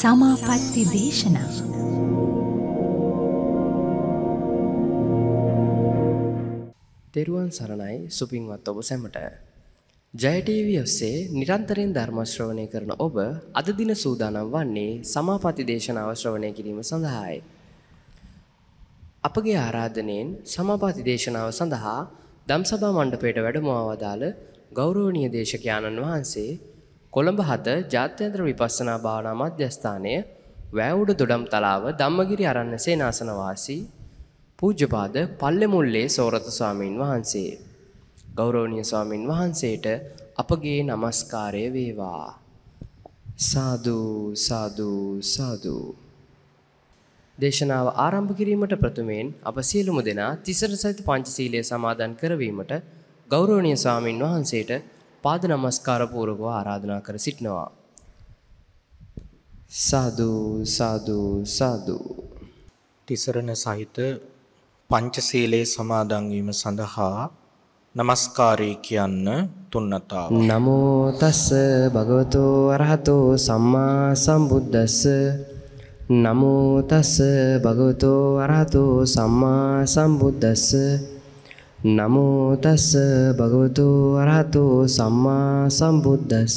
සමාපත්ති දේශනා දෙරුවන් සරණයි සුපින්වත් ඔබ සැමට ජයටීවී ඔස්සේ නිරන්තරයෙන් ධර්මශ්‍රවණය කරන ඔබ අද දින සූදානම් වන්නේ සමාපති දේශනාව ශ්‍රවණය කිරීම සඳහායි. අපගේ ආරාධනයෙන් සමාපාති දේශනාව සඳහා දම්සභා මණ්ඩපයට වැඩමවවදාළ ගෞරෝණිය දේශකයාණන් වහන්සේ කොළඹ හත ජාත්‍යන්ත්‍ර විපස්සනා භාවනා මධ්‍යස්ථානය වැෑවුඩ දොඩම් තලාව ධම්මගිරි අරන්න සේනාසනවාසී පූජ්ජපාද පල්ලෙමුල්ලේ සෝරත ස්වාමීන් වහන්සේ. ගෞරෝණය ස්වාමීන් වහන්සේට අපගේ නමස්කාරය වේවා. සාධූ සාධූ සාධූ. දේශනාව ආරම්භ කිරීමට ප්‍රථමයෙන් අප සියලුම දෙනා තිසර සහිත පංචසීලය සමාදන් කරවීමට ගෞරෝණය ස්වාමීන් වහන්සේට පාද නමස්කාර පූර්වකව ආරාධනා කර සිටිනවා. සාදු සාදු සාදු. තිසරණ සහිත පංචශීලයේ සමාදන් වීම සඳහා নমස්කාරය කියන්න තුන්නතාව. නමෝ තස්ස භගවතෝ අරහතෝ සම්මා සම්බුද්දස්ස නමෝ තස්ස භගවතෝ අරහතෝ සම්මා සම්බුද්දස්ස නමෝ තස්ස භගවතු අරහතෝ සම්මා සම්බුද්දස්ස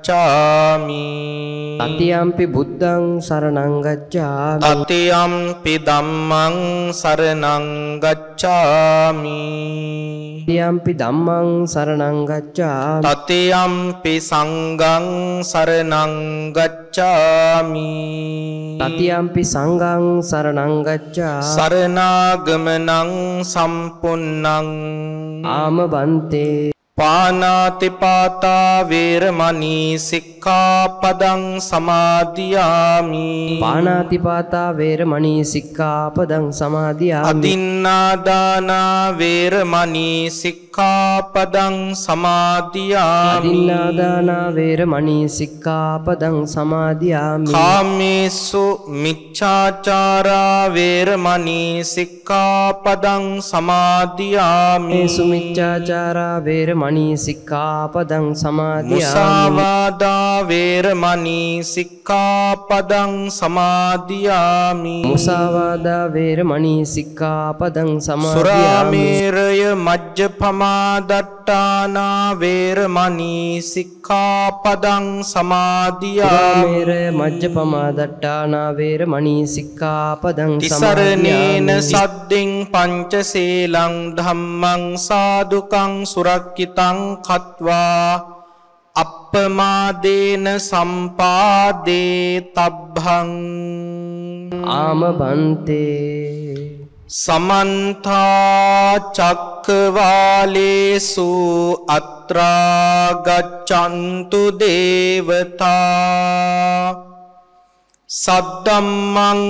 ගච්ඡාමි අතියම්පි බුද්ධං සරණං ගච්ඡාමි අතියම්පි ධම්මං සරණං ගච්ඡාමි අතියම්පි ධම්මං සරණං ගච්ඡාමි අතියම්පි සංඝං සරණං ගච්ඡාමි අතියම්පි සංඝං සරණං ගච්ඡාමි සරණාගමනං සම්පුන්නං ආම බන්තේ පානාතිපාතා වේරමණී සික්ඛා සික්ඛාපදං සමාදියාමි පාණාතිපාතා වේරමණී සික්ඛාපදං සමාදියාමි අදින්නාදානා වේරමණී සික්ඛාපදං සමාදියාමි අදින්නාදානා වේරමණී සික්ඛාපදං සමාදියාමි කාමේසු මිච්ඡාචාරා වේරමණී සික්ඛාපදං සමාදියාමි මේසු මිච්ඡාචාරා වේරමණී සික්ඛාපදං සමාදියාමි මුසාවාදා වේරමණී සික්ඛාපදං සමාදියාමි මුසාවාදා වේරමණී සික්ඛාපදං සමාදියාමි සුරාමේරය මජ්ජපමා දට්ඨානා වේරමණී සික්ඛාපදං සමාදියාමි සුරාමේරය මජ්ජපමා දට්ඨානා වේරමණී සික්ඛාපදං සමාදියාමි සද්දින් පංචශීලං ධම්මං සාදුකං සුරක්කිතං කତ୍වා අපමාදේන සම්පාදේ තබ්බං ආමබන්තේ සමන්ත චක්කවාලේසු අත්‍රා ගච්ඡන්තු දේවතා සද්දම්මං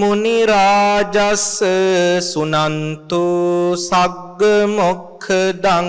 මුනි රාජස් සුනන්තු සග්ග මොක්ඛදං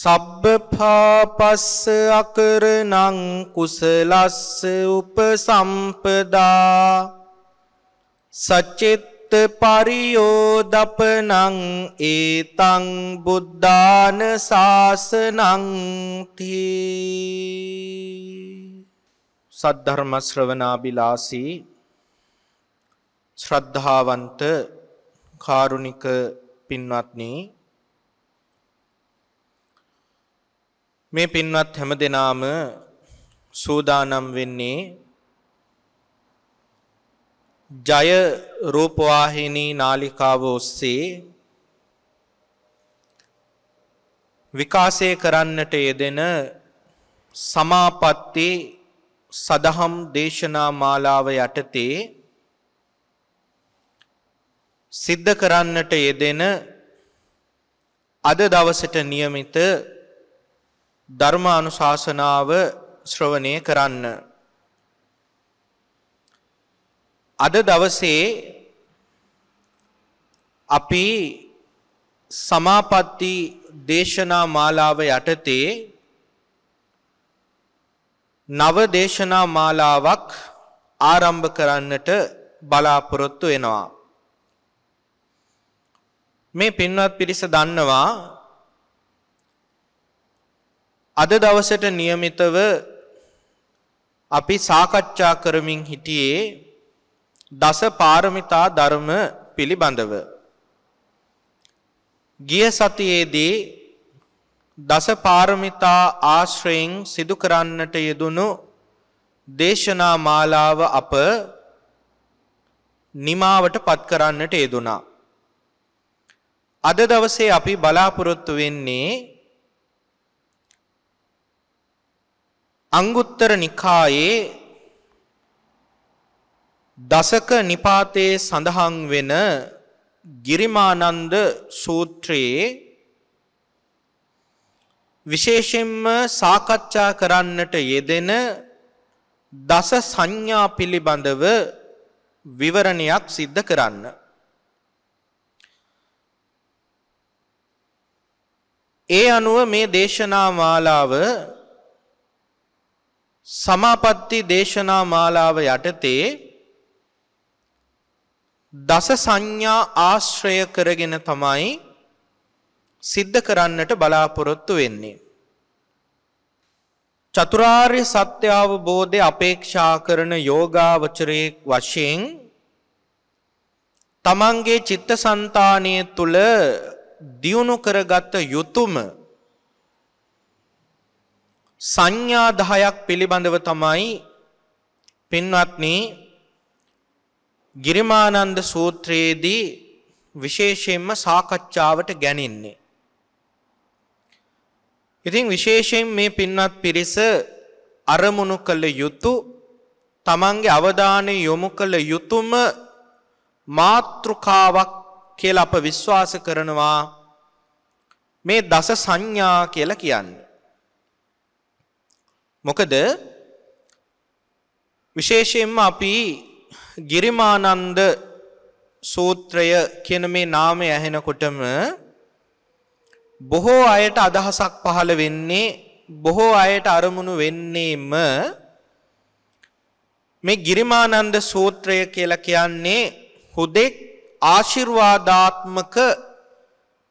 සබ්බපාපස්ස අකරණං කුසලස්ස උපසම්පදා සචිත්ත පරියෝදපනං ඒතං බුද්ධාන සාසනං තී සද්ධර්ම ශ්‍රවණාබිලාසී ශ්‍රද්ධාවන්ත කාරුණික පින්වත්නි මේ පින්වත් හැම දෙනාම සූදානම් වෙන්නේ ජය රූපවාහිනී නාලිකාව ඔස්සේ විකාශය කරන්නට යෙදෙන සමාපatti සදහම් දේශනා මාලාව යටතේ සිද්ධ කරන්නට යෙදෙන අද දවසට નિયમિત ධර්මානුශාසනාව ශ්‍රවණය කරන්න. අද දවසේ අපි සමාපatti දේශනා මාලාව යටතේ නව දේශනා මාලාවක් ආරම්භ කරන්නට බලාපොරොත්තු වෙනවා. මේ පින්වත් පිරිස දන්නවා අද දවසට નિયમિતව අපි සාකච්ඡා කරමින් හිටියේ දස පාරමිතා ධර්ම පිළිබඳව. ගිය සතියේදී දස පාරමිතා ආශ්‍රයෙන් සිදු කරන්නට යෙදුණු දේශනා මාලාව අප නිමාවට පත් කරන්නට යෙදුණා. අද දවසේ අපි බලාපොරොත්තු වෙන්නේ අංගුත්තර නිකායේ දසක නිපාතයේ සඳහන් වෙන ගිරිමානන්ද සූත්‍රයේ විශේෂයෙන්ම සාකච්ඡා කරන්නට යෙදෙන දස සංඥා පිළිබඳව විවරණයක් සිද්ධ කරන්න. ඒ අනුව මේ දේශනා මාලාව සමාපatti දේශනා මාලාව යටතේ දස සංඥා ආශ්‍රය කරගෙන තමයි සිද්ධ කරන්නට බලාපොරොත්තු වෙන්නේ. චතුරාර්ය සත්‍ය අවබෝධය අපේක්ෂා කරන යෝගාවචරයේ වශයෙන් තමන්ගේ චිත්තසංතානය තුළ දියුණු කරගත යුතුයම සංඥා 10ක් පිළිබඳව තමයි පින්වත්නි ගිරිමානන්ද සූත්‍රයේදී විශේෂයෙන්ම සාකච්ඡාවට ගැනින්නේ. ඉතින් විශේෂයෙන් මේ පින්වත් පිරිස අරමුණු කළ යුතු තමන්ගේ අවධානය යොමු කළ යුතුම මාතෘකාවක් කියලා අප විශ්වාස කරනවා මේ දස සංඥා කියලා කියන්නේ. මොකද විශේෂයෙන්ම අපි ගිරිමානන්ද සූත්‍රය කියන මේ නාමය ඇහෙනකොටම බොහෝ අයට අදහසක් පහළ වෙන්නේ බොහෝ අයට අරමුණු වෙන්නේම මේ ගිරිමානන්ද සූත්‍රය කියලා කියන්නේ හුදෙක් ආශිර්වාදාත්මක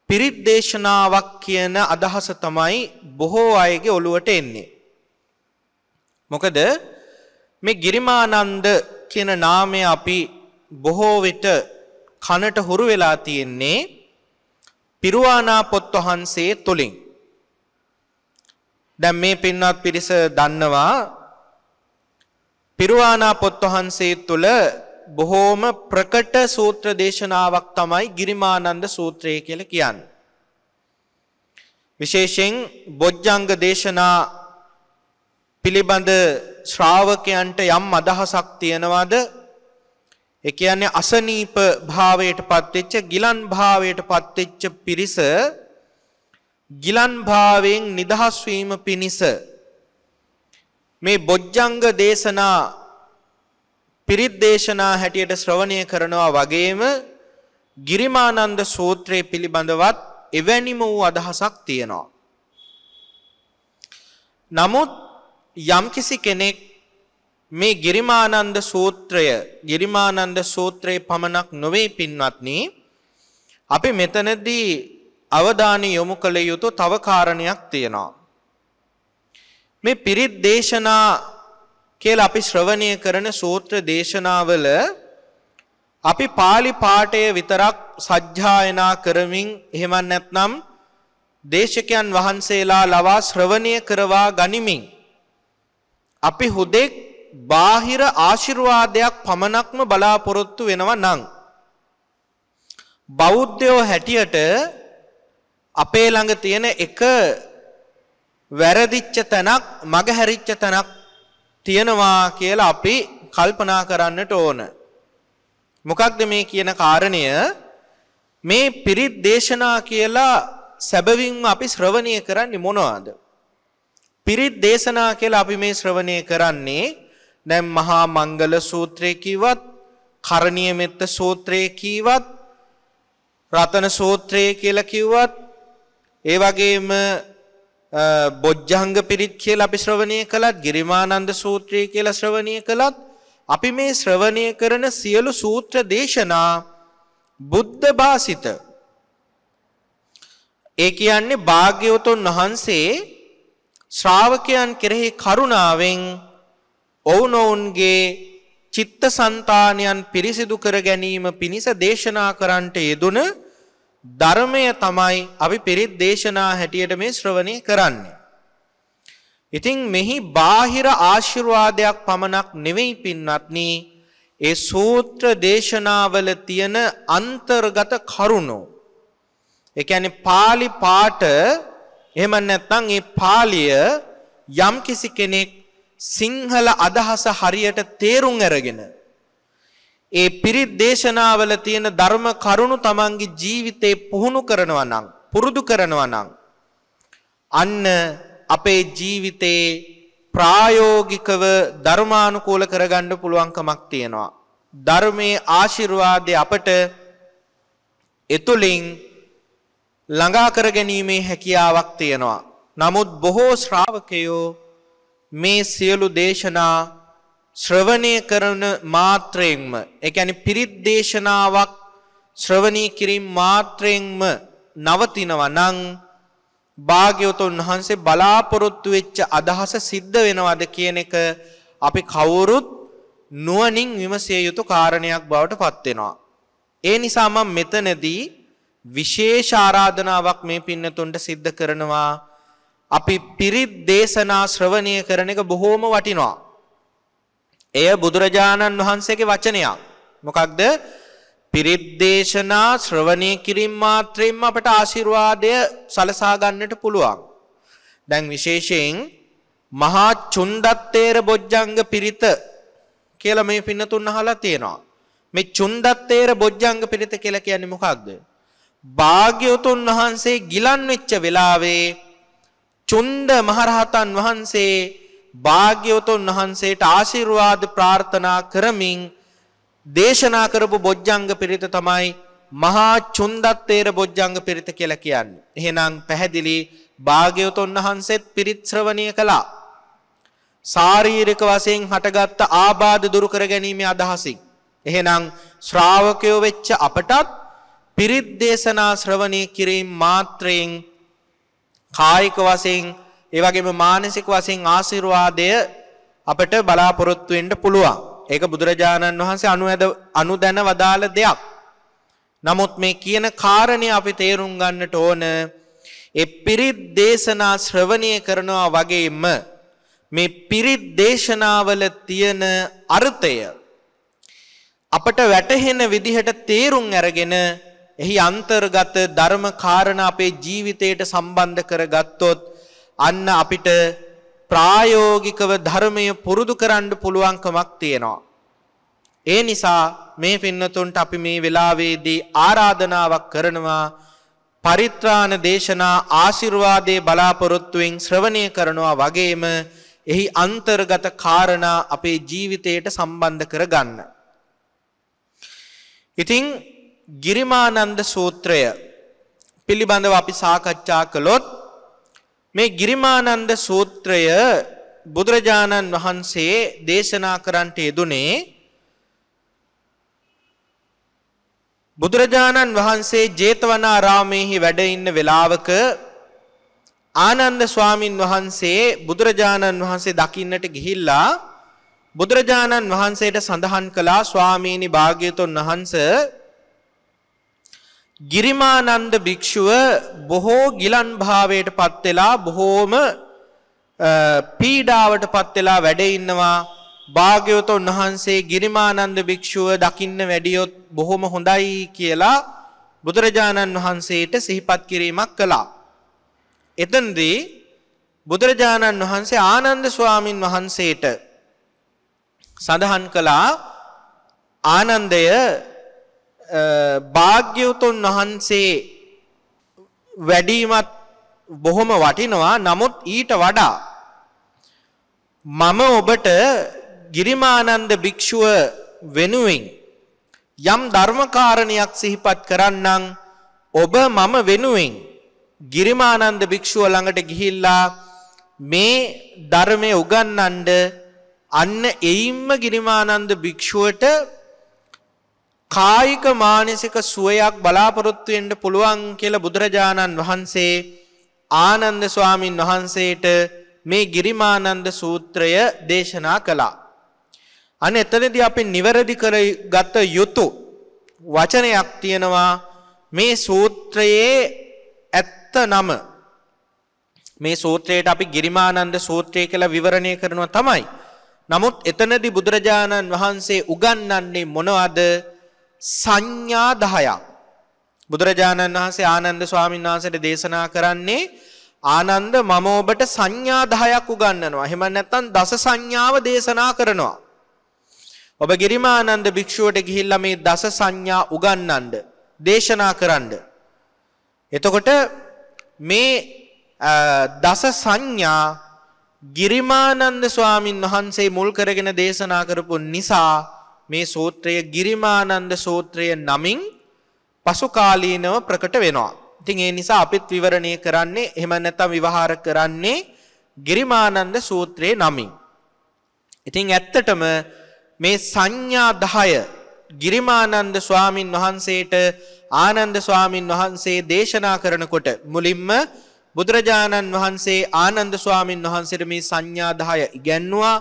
පිරිත් දේශනාවක් කියන අදහස තමයි බොහෝ අයගේ ඔළුවට එන්නේ. මොකද මේ ගිරිමානන්ද කියන නාමය අපි බොහෝ විට කනට හුරු වෙලා තියෙන්නේ පිරුවානා පොත් වහන්සේ තුලින්. දැන් මේ පින්වත් පිරිස දන්නවා පිරුවානා පොත් වහන්සේ තුල බොහෝම ප්‍රකට සූත්‍ර දේශනාවක් තමයි ගිරිමානන්ද සූත්‍රය කියලා කියන්නේ. විශේෂයෙන් බොජ්ජංග දේශනා පිළිබඳ ශ්‍රාවකයන්ට යම් අදහසක් තියෙනවද? ඒ කියන්නේ අසනීප භාවයට පත්වෙච්ච, ගිලන් භාවයට පත්වෙච්ච පිරිස ගිලන් භාවයෙන් නිදහස් වීම පිණිස මේ බොජ්ජංග දේශනා පිරිත් දේශනා හැටියට ශ්‍රවණය කරනවා වගේම ගිරිමානන්ද සූත්‍රය පිළිබඳවත් එවැනිම වූ අදහසක් තියෙනවා. නමුත් යම්කිසි කෙනෙක් මේ ගිරිමානන්ද සූත්‍රය ගිරිමානන්ද සූත්‍රයේ පමණක් නොවේ පින්වත්නි අපි මෙතනදී අවධානය යොමු කළ යුතු තව කාරණයක් තියෙනවා මේ පිරිත් දේශනා කියලා අපි ශ්‍රවණය කරන සූත්‍ර දේශනාවල අපි pāli පාඨය විතරක් සජ්ජායනා කරමින් එහෙම නැත්නම් දේශකයන් වහන්සේලා ලවා ශ්‍රවණය කරවා ගනිමින් අපි හුදෙක් බාහිර ආශිර්වාදයක් පමණක්ම බලාපොරොත්තු වෙනවා නම් බෞද්ධයෝ හැටියට අපේ ළඟ තියෙන එක වැරදිච්ච තැනක් මගහැරිච්ච තැනක් තියෙනවා කියලා අපි කල්පනා කරන්නට ඕන. මොකක්ද මේ කියන කාරණය මේ පිරිත් දේශනා කියලා සැබවින්ම අපි ශ්‍රවණය කරන්නේ මොනවාද? පිරිත් දේශනා කියලා අපි මේ ශ්‍රවණය කරන්නේ දැන් මහා මංගල සූත්‍රය කිව්වත්, කරණීය මෙත්ත සූත්‍රය කිව්වත්, රතන සූත්‍රය කියලා කිව්වත්, ඒ වගේම බොජ්ජංග පිරිත් කියලා අපි ශ්‍රවණය කළත්, ගිරිමානන්ද සූත්‍රය කියලා ශ්‍රවණය කළත්, අපි මේ ශ්‍රවණය කරන සියලු සූත්‍ර දේශනා බුද්ධ භාසිත ඒ කියන්නේ භාග්‍යවතුන් වහන්සේ ශ්‍රාවකයන් කෙරෙහි කරුණාවෙන් ඔවුනොවුන්ගේ චිත්ත සන්තානයන් පිරිසිදු කර ගැනීම පිණිස දේශනා කරන්නට යෙදුන ධර්මය තමයි අපි පිරිත් දේශනා හැටියට මේ ශ්‍රවණය කරන්නේ. ඉතින් මෙහි බාහිර ආශිර්වාදයක් පමණක් නෙවෙයි පින්වත්නි ඒ සූත්‍ර දේශනාවල තියෙන අන්තර්ගත කරුණෝ. ඒ කියන්නේ pāli පාඨ එහෙම නැත්නම් මේ පාලිය යම් කිසි කෙනෙක් සිංහල අදහස හරියට තේරුම් අරගෙන ඒ පිරිත් දේශනාවල තියෙන ධර්ම කරුණු තමන්ගේ ජීවිතේ පුහුණු කරනවා නම් පුරුදු කරනවා නම් අන්න අපේ ජීවිතේ ප්‍රායෝගිකව ධර්මානුකූල කරගන්න පුළුවන්කමක් තියෙනවා. ධර්මයේ ආශිර්වාදය අපට එතුලින් ළඟා කර ගැනීමේ හැකියාවක් තියෙනවා. නමුත් බොහෝ ශ්‍රාවකයෝ මේ සියලු දේශනා ශ්‍රවණය කරන මාත්‍රයෙන්ම ඒ කියන්නේ පිරිත් දේශනාවක් ශ්‍රවණය කිරීම මාත්‍රයෙන්ම නවතිනවා නම් භාග්‍යවතුන් වහන්සේ බලාපොරොත්තු වෙච්ච අදහස සිද්ධ වෙනවද කියන එක අපි කවුරුත් නුවණින් විමසිය යුතු කාරණයක් බවට පත් වෙනවා. ඒ නිසා මම මෙතනදී විශේෂ ආරාධනාවක් මේ පින්නතුන්ට සිද්ධ කරනවා අපි පිරිත් දේශනා ශ්‍රවණය කරන එක බොහෝම වටිනවා. එය බුදුරජාණන් වහන්සේගේ වචනයක්. මොකක්ද? පිරිත් දේශනා ශ්‍රවණය කිරීම මාත්‍රෙන්ම අපට ආශිර්වාදය සලසා ගන්නට පුළුවන්. දැන් විශේෂයෙන් මහා චුණ්ඩත්තේර බොජ්ජංග පිරිත කියලා මේ පින්නතුන් අහලා තියෙනවා. මේ චුණ්ඩත්තේර බොජ්ජංග පිරිත කියලා කියන්නේ මොකක්ද? භාග්‍යවතුන් වහන්සේ ගිලන් වෙච්ච වෙලාවේ චුන්ද මහරහතන් වහන්සේ භාග්‍යවතුන් වහන්සේට ආශිර්වාද ප්‍රාර්ථනා කරමින් දේශනා කරපු බොජ්ජංග පිරිත තමයි මහා චුන්දත්තේර බොජ්ජංග පිරිත කියලා කියන්නේ. එහෙනම් පැහැදිලි භාග්‍යවතුන් වහන්සේත් පිරිත් ශ්‍රවණය කළා. ශාරීරික වශයෙන් හටගත් ආබාධ දුරු කර ගැනීමේ අදහසින්. එහෙනම් ශ්‍රාවකයෝ වෙච්ච අපටත් පිරිත් දේශනා ශ්‍රවණය කිරීම මාත්‍රයෙන් කායික වශයෙන් ඒ වගේම මානසික වශයෙන් ආශිර්වාදය අපට බලාපොරොත්තු වෙන්න පුළුවන්. ඒක බුදුරජාණන් වහන්සේ අනුඇද අනුදැන වදාළ දෙයක්. නමුත් මේ කියන කාරණේ අපි තේරුම් ගන්නට ඕන ඒ පිරිත් දේශනා ශ්‍රවණය කරනවා වගේම මේ පිරිත් දේශනාවල තියෙන අර්ථය අපට වැටහෙන විදිහට තේරුම් අරගෙන එහි අන්තර්ගත ධර්ම කාරණ අපේ ජීවිතයට සම්බන්ධ කර ගත්තොත් අන්න අපිට ප්‍රායෝගිකව ධර්මය පුරුදු කරන්න පුළුවන්කමක් තියෙනවා. ඒ නිසා මේ පින්නතුන්ට අපි මේ වෙලාවේදී ආරාධනාවක් කරනවා පරිත්‍රාණ දේශනා ආශිර්වාදයේ බලාපොරොත්තුවෙන් ශ්‍රවණය කරනවා වගේම එහි අන්තර්ගත කාරණා අපේ ජීවිතයට සම්බන්ධ කරගන්න. ඉතින් ගිරිමානන්ද සූත්‍රය පිළිබඳව අපි සාකච්ඡා කළොත් මේ ගිරිමානන්ද සූත්‍රය බුදුරජාණන් වහන්සේ දේශනා කරන්නට යෙදුනේ බුදුරජාණන් වහන්සේ ජේතවනාරාමයේහි වැඩ ඉන්න වෙලාවක ආනන්ද ස්වාමින් වහන්සේ බුදුරජාණන් වහන්සේ දකින්නට ගිහිල්ලා බුදුරජාණන් වහන්සේට සඳහන් කළා ස්වාමීනි භාග්‍යතුන් වහන්සේ ගිරිමානන්ද භික්ෂුව බොහෝ ගිලන් භාවයට පත් වෙලා බොහෝම පීඩාවට පත් වෙලා වැඩේ ඉන්නවා භාග්‍යවතුන් වහන්සේ ගිරිමානන්ද භික්ෂුව දකින්න වැඩියොත් බොහොම හොඳයි කියලා බුදුරජාණන් වහන්සේට සිහිපත් කිරීමක් කළා. එතනදී බුදුරජාණන් වහන්සේ ආනන්ද ස්වාමින් වහන්සේට සඳහන් කළා ආනන්දය භාග්‍යවතුන් වහන්සේ වැඩීමත් බොහොම වටිනවා නමුත් ඊට වඩා මම ඔබට ගිරිමානන්ද භික්ෂුව වෙනුවෙන් යම් ධර්මකාරණයක් සිහිපත් කරන්නම් ඔබ මම වෙනුවෙන් ගිරිමානන්ද භික්ෂුව ළඟට ගිහිල්ලා මේ ධර්මය උගන්වන්න අන්න එයින්ම ගිරිමානන්ද භික්ෂුවට කායික මානසික සුවයක් බලාපොරොත්තු වෙන්න පුළුවන් කියලා බුදුරජාණන් වහන්සේ ආනන්ද ස්වාමින් වහන්සේට මේ ගිරිමානන්ද සූත්‍රය දේශනා කළා. අන්න එතනදී අපි නිවැරදි කරගත යුතු වචනයක් තියෙනවා මේ සූත්‍රයේ ඇත්ත නම මේ සූත්‍රයට අපි ගිරිමානන්ද සූත්‍රය කියලා විවරණය කරනවා තමයි. නමුත් එතනදී බුදුරජාණන් වහන්සේ උගන්වන්නේ මොනවද? සංඥා 10ක්. බුදුරජාණන් වහන්සේ ආනන්ද ස්වාමීන් වහන්සේට දේශනා කරන්නේ ආනන්ද මම ඔබට සංඥා 10ක් උගන්වනවා. එහෙම නැත්නම් දස සංඥාව දේශනා කරනවා. ඔබ ගිරිමානන්ද භික්ෂුවට ගිහිල්ලා මේ දස සංඥා උගන්වන්න දේශනා කරන්න. එතකොට මේ දස සංඥා ගිරිමානන්ද ස්වාමින් වහන්සේ මුල් කරගෙන දේශනා කරපු නිසා මේ සූත්‍රය ගිරිමානන්ද සූත්‍රය නමින් පසුකාලීනව ප්‍රකට වෙනවා. ඉතින් ඒ නිසා අපිත් විවරණය කරන්නේ එහෙම නැත්නම් විවහාර කරන්නේ ගිරිමානන්ද සූත්‍රයේ නමින්. ඉතින් ඇත්තටම මේ සංඥා 10 ගිරිමානන්ද ස්වාමින් වහන්සේට ආනන්ද ස්වාමින් වහන්සේ දේශනා කරනකොට මුලින්ම බුදුරජාණන් වහන්සේ ආනන්ද ස්වාමින් වහන්සේට මේ සංඥා 10 ඉගැන්නුවා.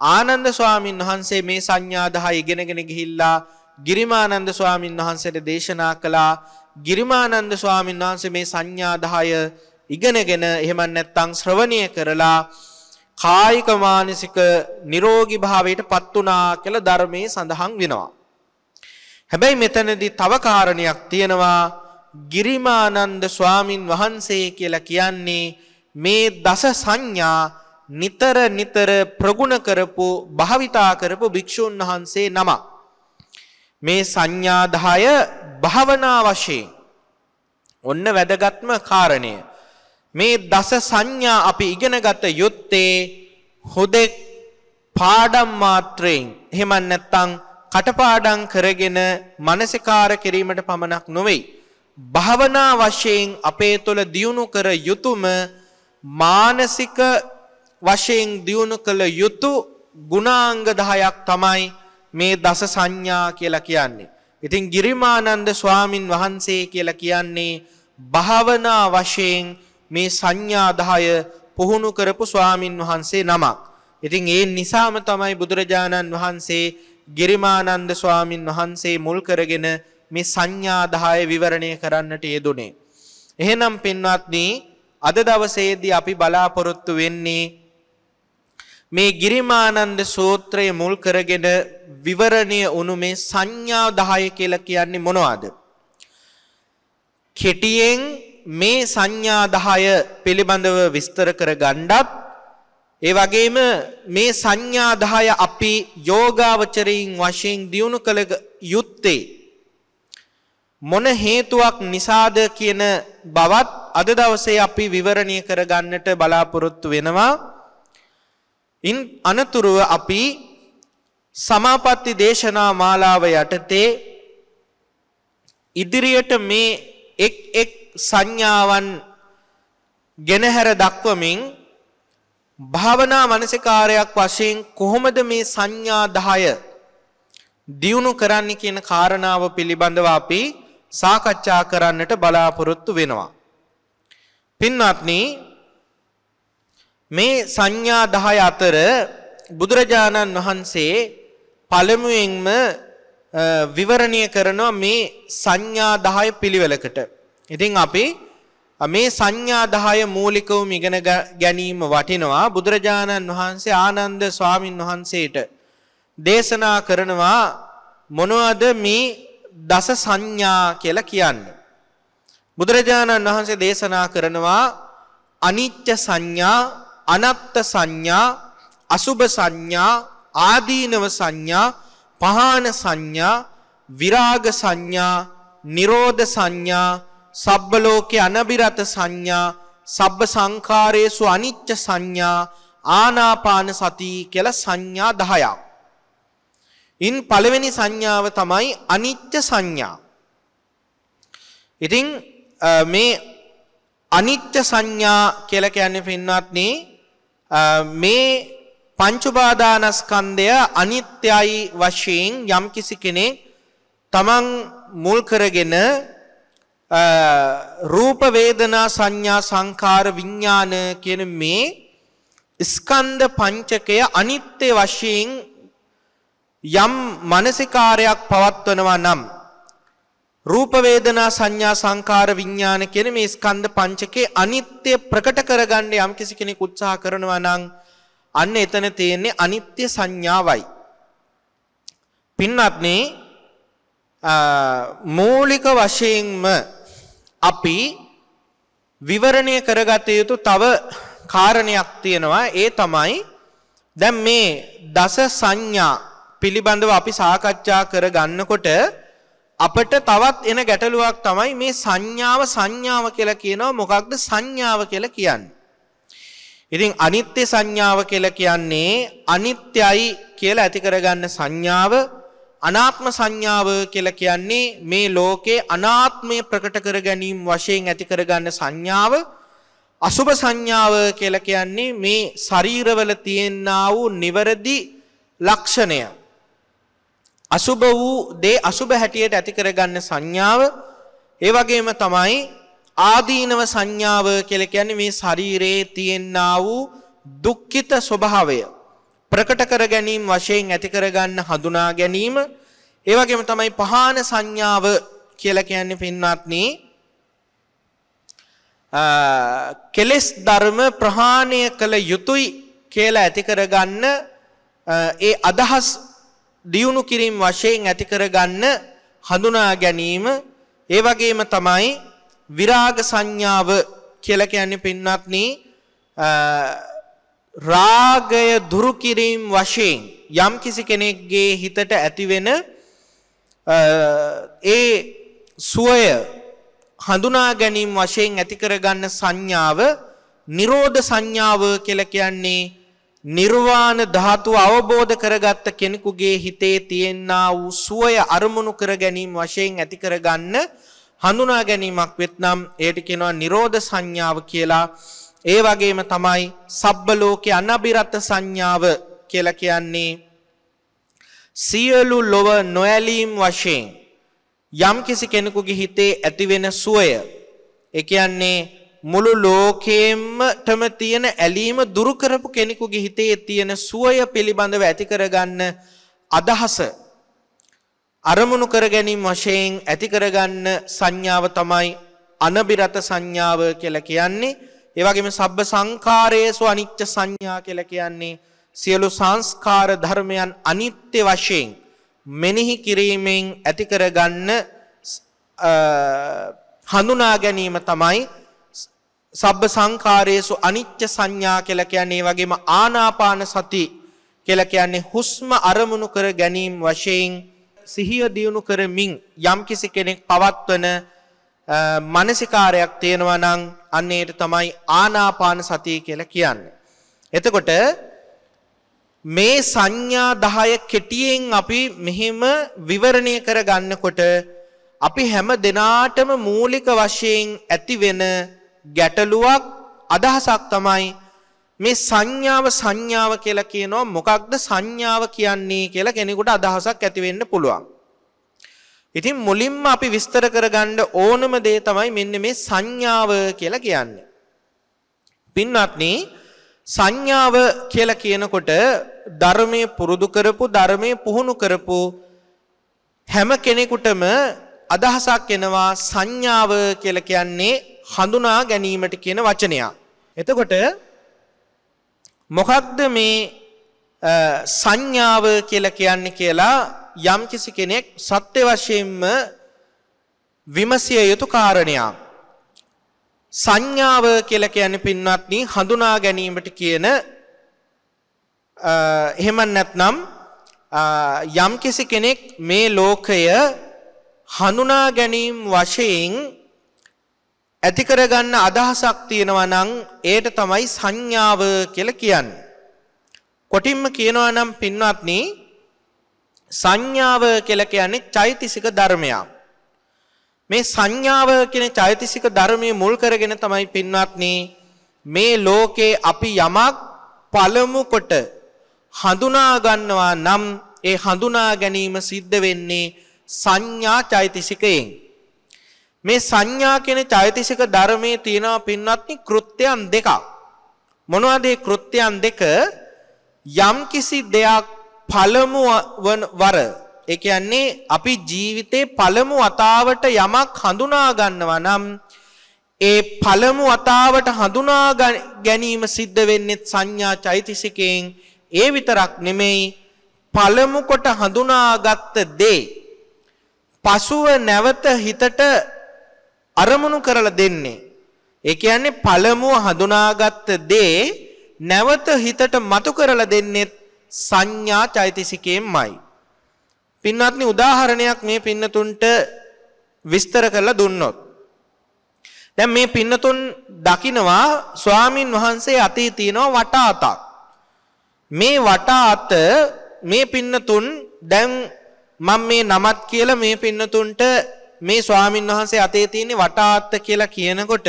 ආනන්ද ස්වාමීන් වහන්සේ මේ සංඥා 10 ඉගෙනගෙන ගිහිල්ලා ගිරිමානන්ද ස්වාමීන් වහන්සේට දේශනා කළා ගිරිමානන්ද ස්වාමීන් වහන්සේ මේ සංඥා 10 ඉගෙනගෙන එහෙම නැත්නම් ශ්‍රවණය කරලා කායික මානසික නිරෝගී භාවයට පත් වුණා කියලා ධර්මයේ සඳහන් වෙනවා. හැබැයි මෙතනදී තව කාරණයක් තියෙනවා ගිරිමානන්ද ස්වාමින් වහන්සේ කියලා කියන්නේ මේ දස සංඥා නිතර නිතර ප්‍රගුණ කරපු භාවිතා කරපු භික්ෂූන් වහන්සේ නම මේ සංඥාදාය භාවනා වශයෙන් ඔන්න වැදගත්ම කාරණය මේ දස සංඥා අපි ඉගෙනගත යුත්තේ හොදෙක් පාඩම් මාත්‍රයෙන් එහෙම නැත්නම් කටපාඩම් කරගෙන මානසිකාර කිරීමට පමණක් නොවේ භාවනා වශයෙන් අපේ තුළ දියුණු කර යුතුයම මානසික වශයෙන් දියුණු කළ යුතු ගුණාංග 10ක් තමයි මේ දස සංඥා කියලා කියන්නේ. ඉතින් ගිරිමානන්ද ස්වාමින් වහන්සේ කියලා කියන්නේ භාවනා වශයෙන් මේ සංඥා 10 පුහුණු කරපු ස්වාමින් වහන්සේ නමක්. ඉතින් ඒ නිසාම තමයි බුදුරජාණන් වහන්සේ ගිරිමානන්ද ස්වාමින් වහන්සේ මුල් කරගෙන මේ සංඥා 10 විවරණය කරන්නට යෙදුනේ. එහෙනම් පින්වත්නි අද දවසේදී අපි බලාපොරොත්තු වෙන්නේ මේ ගිරිමානන්ද සූත්‍රය මුල් කරගෙන විවරණය වුණු මේ සංඥා 10 කියලා කියන්නේ මොනවද? කෙටියෙන් මේ සංඥා 10 පිළිබඳව විස්තර කරගන්නත් ඒ වගේම මේ සංඥා 10 අපි යෝගාවචරයෙන් වශයෙන් දියුණු කළ යුත්තේ මොන හේතුවක් නිසාද කියන බවත් අද දවසේ අපි විවරණය කරගන්නට බලාපොරොත්තු වෙනවා ඉන් අනතුරුව අපි සමාපatti දේශනා මාලාව යටතේ ඉදිරියට මේ එක් එක් සංඥාවන් ගෙනහැර දක්වමින් භාවනා මනසිකාරයක් වශයෙන් කොහොමද මේ සංඥා 10 දියුණු කරන්න කියන කාරණාව පිළිබඳව අපි සාකච්ඡා කරන්නට බලාපොරොත්තු වෙනවා. පින්වත්නි මේ සංඥා 10 අතර බුදුරජාණන් වහන්සේ පළමුවෙන්ම විවරණය කරනවා මේ සංඥා 10 පිළිවෙලකට. ඉතින් අපි මේ සංඥා 10 මූලිකවම ඉගෙන ගැනීම වටිනවා. බුදුරජාණන් වහන්සේ ආනන්ද ස්වාමින් වහන්සේට දේශනා කරනවා මොනවද මේ දස සංඥා කියලා කියන්නේ. බුදුරජාණන් වහන්සේ දේශනා කරනවා අනිත්‍ය සංඥා අනත්ත සංඥා අසුභ සංඥා ආදීනව සංඥා පහාන සංඥා විරාග සංඥා නිරෝධ සංඥා සබ්බ ලෝකේ අනබිරත සංඥා සබ්බ සංඛාරේසු අනිච්ච සංඥා ආනාපාන සති කියලා සංඥා 10ක්. ඉන් පළවෙනි සංඥාව තමයි අනිච්ච සංඥා. ඉතින් මේ අනිත්‍ය සංඥා කියලා කියන්නේ පින්වත්නි මේ පංච උපාදානස්කන්ධය අනිත්‍යයි වශයෙන් යම්කිසි කෙනෙක් තමන් මුල් කරගෙන රූප වේදනා සංඥා සංකාර විඥාන කියන මේ ස්කන්ධ පංචකය අනිත්‍ය වශයෙන් යම් මානසිකාරයක් පවත්වනවා නම් රූප වේදනා සංඥා සංකාර විඥාන කියන මේ ස්කන්ධ පංචකේ අනිත්‍ය ප්‍රකට කරගන්න යම් කිසි කෙනෙක් උත්සාහ කරනවා නම් අන්න එතන තියෙන්නේ අනිත්‍ය සංඥාවයි. පින්වත්නි මූලික වශයෙන්ම අපි විවරණය කරගත යුතු තව කාරණයක් තියෙනවා ඒ තමයි දැන් මේ දස සංඥා පිළිබඳව අපි සාකච්ඡා කර ගන්නකොට අපට තවත් එන ගැටලුවක් තමයි මේ සංඥාව සංඥාව කියලා කියනවා මොකක්ද සංඥාව කියලා කියන්නේ. ඉතින් අනිත්‍ය සංඥාව කියලා කියන්නේ අනිත්‍යයි කියලා ඇති කරගන්න සංඥාව අනාත්ම සංඥාව කියලා කියන්නේ මේ ලෝකේ අනාත්මය ප්‍රකට කර ගැනීම වශයෙන් ඇති කරගන්න සංඥාව අසුභ සංඥාව කියලා කියන්නේ මේ ශරීරවල තියෙනා වූ නිවැරදි ලක්ෂණය අසුබ වූ දේ අසුබ හැටියට ඇති කරගන්න සංඥාව ඒ වගේම තමයි ආදීනව සංඥාව කියලා කියන්නේ මේ ශරීරයේ තියෙනා වූ දුක්ඛිත ස්වභාවය ප්‍රකට කර ගැනීම වශයෙන් ඇති කරගන්න හඳුනා ගැනීම ඒ වගේම තමයි පහාන සංඥාව කියලා කියන්නේ පින්වත්නි කෙලස් ධර්ම ප්‍රහාණය කළ යුතුය කියලා ඇති කරගන්න ඒ අදහස් දියුණු කිරීම වශයෙන් ඇති කරගන්න හඳුනා ගැනීම ඒ වගේම තමයි විරාග සංඥාව කියලා කියන්නේ පින්වත්නි රාගය දුරු කිරීම වශයෙන් යම් කිසි කෙනෙක්ගේ හිතට ඇතිවෙන ඒ සුවය හඳුනා ගැනීම වශයෙන් ඇති කරගන්න සංඥාව නිරෝධ සංඥාව කියලා කියන්නේ නිර්වාණ ධාතුව අවබෝධ කරගත්ත කෙනෙකුගේ හිතේ තියෙනා වූ සුවය අරමුණු කර ගැනීම වශයෙන් ඇති කරගන්න හඳුනා ගැනීමක් වෙත්නම් ඒට කියනවා නිරෝධ සංඥාව කියලා. ඒ වගේම තමයි සබ්බ ලෝකේ අනබිරත සංඥාව කියලා කියන්නේ සියලු ලොව නොඇලීම් වශයෙන් යම් කිසි කෙනෙකුගේ හිතේ ඇතිවෙන සුවය. ඒ කියන්නේ මුළු ලෝකයෙන්මටම තියෙන ඇලීම දුරු කරපු කෙනෙකුගේ හිතේ තියෙන සුවය පිළිබඳව ඇති කරගන්න අදහස අරමුණු කර ගැනීම වශයෙන් ඇති කරගන්න සංඥාව තමයි අනබිරත සංඥාව කියලා කියන්නේ. ඒ වගේම සබ්බ සංඛාරයේසු අනිච්ච සංඥා කියලා කියන්නේ සියලු සංස්කාර ධර්මයන් අනිත්‍ය වශයෙන් මෙනෙහි කිරීමෙන් ඇති කරගන්න හඳුනා ගැනීම තමයි සබ්බ සංකාරයේසු අනිත්‍ය සංඥා කියලා කියන්නේ වගේම ආනාපාන සති කියලා කියන්නේ හුස්ම අරමුණු කර ගැනීම වශයෙන් සිහිය දියුණු කරමින් යම්කිසි කෙනෙක් පවත්වන මානසිකාරයක් තියෙනවා නම් අන්න ඒට තමයි ආනාපාන සතිය කියලා කියන්නේ. එතකොට මේ සංඥා 10 කෙටියෙන් අපි මෙහෙම විවරණය කර ගන්නකොට අපි හැම දිනාටම මූලික වශයෙන් ඇති වෙන ගැටලුවක් අදහසක් තමයි මේ සංඥාව සංඥාව කියලා කියනවා මොකක්ද සංඥාව කියන්නේ කියලා කෙනෙකුට අදහසක් ඇති වෙන්න පුළුවන්. ඉතින් මුලින්ම අපි විස්තර කරගන්න ඕනම දේ තමයි මෙන්න මේ සංඥාව කියලා කියන්නේ. පින්වත්නි සංඥාව කියලා කියනකොට ධර්මයේ පුරුදු කරපු ධර්මයේ පුහුණු කරපු හැම කෙනෙකුටම අදහසක් එනවා සංඥාව කියලා කියන්නේ හඳුනා ගැනීමට කියන වචනයක්. එතකොට මොකක්ද මේ සංඥාව කියලා කියන්නේ කියලා යම් කිසි කෙනෙක් සත්‍ය වශයෙන්ම විමසිය යුතු කාරණයක්. සංඥාව කියලා කියන්නේ පින්වත්නි හඳුනා ගැනීමට කියන එහෙම නැත්නම් යම් කිසි කෙනෙක් මේ ලෝකය හඳුනා ගැනීම වශයෙන් ඇති කරගන්න අදහසක් තියෙනවා නම් ඒට තමයි සංඥාව කියලා කියන්නේ. කොටින්ම කියනවා නම් පින්වත්නි සංඥාව කියලා කියන්නේ චෛතසික ධර්මයක්. මේ සංඥාව කියන චෛතසික ධර්මයේ මුල් කරගෙන තමයි පින්වත්නි මේ ලෝකේ අපි යමක් පළමු කොට හඳුනා ගන්නවා නම් ඒ හඳුනා ගැනීම සිද්ධ වෙන්නේ සංඥා චෛතසිකයෙන්. මේ සංඥා කියන චෛතසික ධර්මයේ තියෙනවා පින්වත්නි කෘත්‍යයන් දෙකක්. මොනවද ඒ කෘත්‍යයන් දෙක? යම් කිසි දෙයක් පළමු වර ඒ කියන්නේ අපි ජීවිතේ පළමු වතාවට යමක් හඳුනා ගන්නවා නම් ඒ පළමු වතාවට හඳුනා ගැනීම සිද්ධ වෙන්නේ සංඥා චෛතසිකයෙන් ඒ විතරක් නෙමෙයි පළමු කොට හඳුනාගත් දේ පසුව නැවත හිතට අරමුණු කරලා දෙන්නේ. ඒ කියන්නේ පළමුව හඳුනාගත්ත දේ නැවත හිතට මතු කරලා දෙන්නේ සංඥා චෛතසිකයෙන්මයි. පින්වත්නි උදාහරණයක් මේ පින්නතුන්ට විස්තර කරලා දුන්නොත්. දැන් මේ පින්නතුන් දකිනවා ස්වාමින් වහන්සේ අතේ තියෙනවා වටාතක්. මේ වටාත මේ පින්නතුන් දැන් මම මේ නමත් කියලා මේ පින්නතුන්ට මේ ස්වාමින් වහන්සේ අතේ තියෙන වටාත්ත කියලා කියනකොට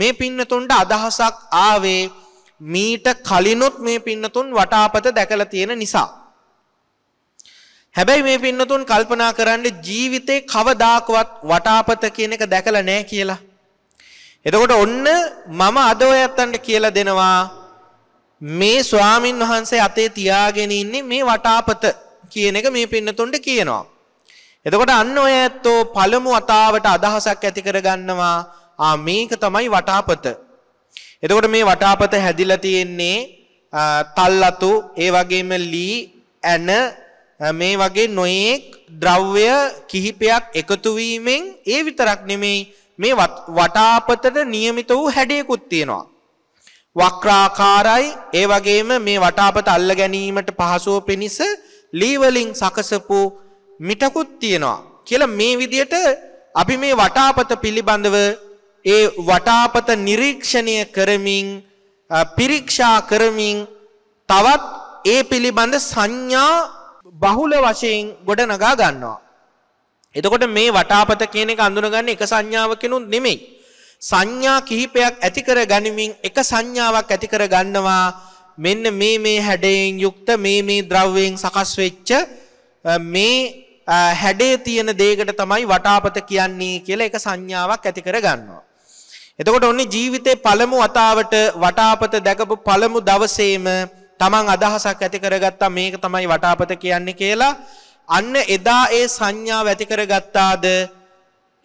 මේ පින්නතුන්ට අදහසක් ආවේ මීට කලිනුත් මේ පින්නතුන් වටාපත දැකලා තියෙන නිසා. හැබැයි මේ පින්නතුන් කල්පනා කරන්න ජීවිතේ කවදාකවත් වටාපත කියන එක දැකලා නැහැ කියලා. එතකොට ඔන්න මම අද ඔයත්තන්ට කියලා දෙනවා මේ ස්වාමින් වහන්සේ අතේ තියාගෙන ඉන්නේ මේ වටාපත කියන එක මේ පින්නතුන්ට කියනවා. එතකොට අන්න ඔය ඇත්තෝ පළමු වතාවට අදහසක් ඇති කරගන්නවා ආ මේක තමයි වටාපත. එතකොට මේ වටාපත හැදිලා තියෙන්නේ තල්ලතු ඒ වගේම ලී ඇන මේ වගේ නොයේක් ද්‍රව්‍ය කිහිපයක් එකතු වීමෙන් ඒ විතරක් නෙමෙයි මේ වටාපතට નિયમિત වූ හැඩයකුත් තියෙනවා. වක්‍රාකාරයි ඒ වගේම මේ වටාපත අල්ල ගැනීමට පහසුව පිණිස ලී වලින් සකසපු මිටකුත් තියෙනවා කියලා මේ විදියට අපි මේ වටාපත පිළිබඳව ඒ වටාපත නිරීක්ෂණය කරමින් පිරික්ෂා කරමින් තවත් ඒ පිළිබඳ සංඥා බහුල වශයෙන් ගොඩනගා ගන්නවා. එතකොට මේ වටාපත කියන එක අඳුනගන්න එක සංඥාවකිනුත් නෙමෙයි. සංඥා කිහිපයක් ඇති කර ගනිමින් එක සංඥාවක් ඇති කර ගන්නවා. මෙන්න මේ මේ හැඩයෙන් යුක්ත මේ මේ ද්‍රව්‍යයෙන් සකස් වෙච්ච මේ හැඩේ තියෙන දේකට තමයි වටාපත කියන්නේ කියලා එක සංඥාවක් ඇති කර ගන්නවා. එතකොට ඔන්නේ ජීවිතේ පළමු වතාවට වටාපත දැකපු පළමු දවසේම තමන් අදහසක් ඇති කරගත්තා මේක තමයි වටාපත කියන්නේ කියලා අන්න එදා ඒ සංඥාව ඇති කරගත්තාද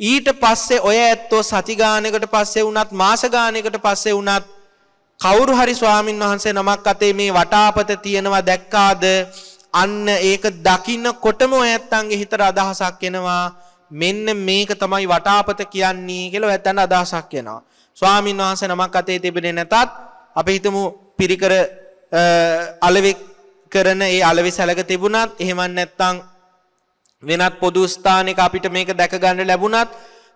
ඊට පස්සේ ඔය ඇත්තෝ සති ගානකට පස්සේ වුණත් මාස ගානකට පස්සේ වුණත් කවුරු හරි ස්වාමින් වහන්සේ නමක් අතේ මේ වටාපත තියෙනවා දැක්කාද අන්න ඒක දකින්නකොටම ඔයත්තන්ගේ හිතට අදහසක් එනවා මෙන්න මේක තමයි වටාපත කියන්නේ කියලා ඔයත්තන්ට අදහසක් එනවා. ස්වාමීන් වහන්සේ නමක් අතේ තිබෙන්නේ නැතත් අපි හිතමු පිරිකර අලෙවි කරන ඒ අලෙවි සැලක තිබුණත් එහෙම නැත්නම් වෙනත් පොදු ස්ථානයක අපිට මේක දැක ගන්න ලැබුණත්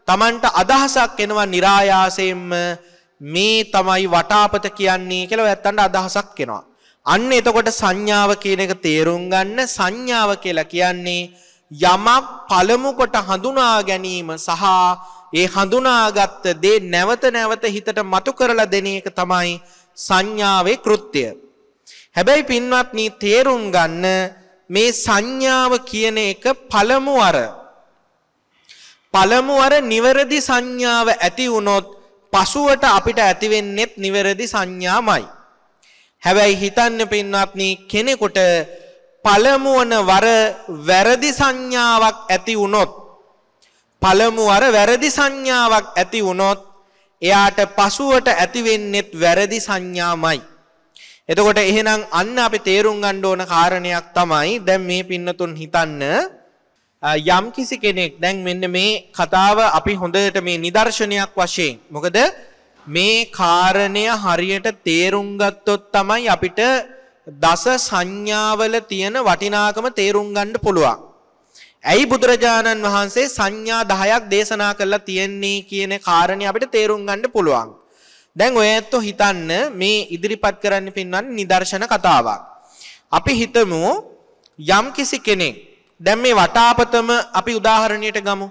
Tamanට අදහසක් එනවා નિરાයාසයෙන්ම මේ තමයි වටාපත කියන්නේ කියලා ඔයත්තන්ට අදහසක් එනවා. අන්න එතකොට සංඥාව කියන එක තේරුම් ගන්න සංඥාව කියලා කියන්නේ යමක් පළමු කොට හඳුනා ගැනීම සහ ඒ හඳුනාගත්ත දේ නැවත නැවත හිතට මතු කරලා දෙන එක තමයි සංඥාවේ කෘත්‍ය. හැබැයි පින්වත්නි තේරුම් ගන්න මේ සංඥාව කියන එක පළමු අර පළමු අර නිවැරදි සංඥාව ඇති වුණොත් පසුවට අපිට ඇති වෙන්නේත් නිවැරදි සංඥාමයි. හැබැයි හිතන්න පින්වත්නි කෙනෙකුට පළමුවන වර වැරදි සංඥාවක් ඇති වුණොත් පළමු වර වැරදි සංඥාවක් ඇති වුණොත් එයාට පසුවට ඇති වෙන්නෙත් වැරදි සංඥාමයි. එතකොට එහෙනම් අන්න අපි තේරුම් ගන්න ඕන කාරණයක් තමයි දැන් මේ පින්නතුන් හිතන්න යම් කිසි කෙනෙක් දැන් මෙන්න මේ කතාව අපි හොඳට මේ නිදර්ශනයක් වශයෙන් මොකද මේ කාරණය හරියට තේරුම් ගත්තොත් තමයි අපිට දස සංඥාවල තියෙන වටිනාකම තේරුම් ගන්න පුළුවන්. ඇයි බුදුරජාණන් වහන්සේ සංඥා 10ක් දේශනා කරලා තියෙන්නේ කියන කාරණේ අපිට තේරුම් ගන්න පුළුවන්. දැන් ඔය ඇත්තෝ හිතන්න මේ ඉදිරිපත් කරන්න පින්වන්නේ නිදර්ශන කතාවක්. අපි හිතමු යම් කිසි කෙනෙක් දැන් මේ වටාපතම අපි උදාහරණයට ගමු.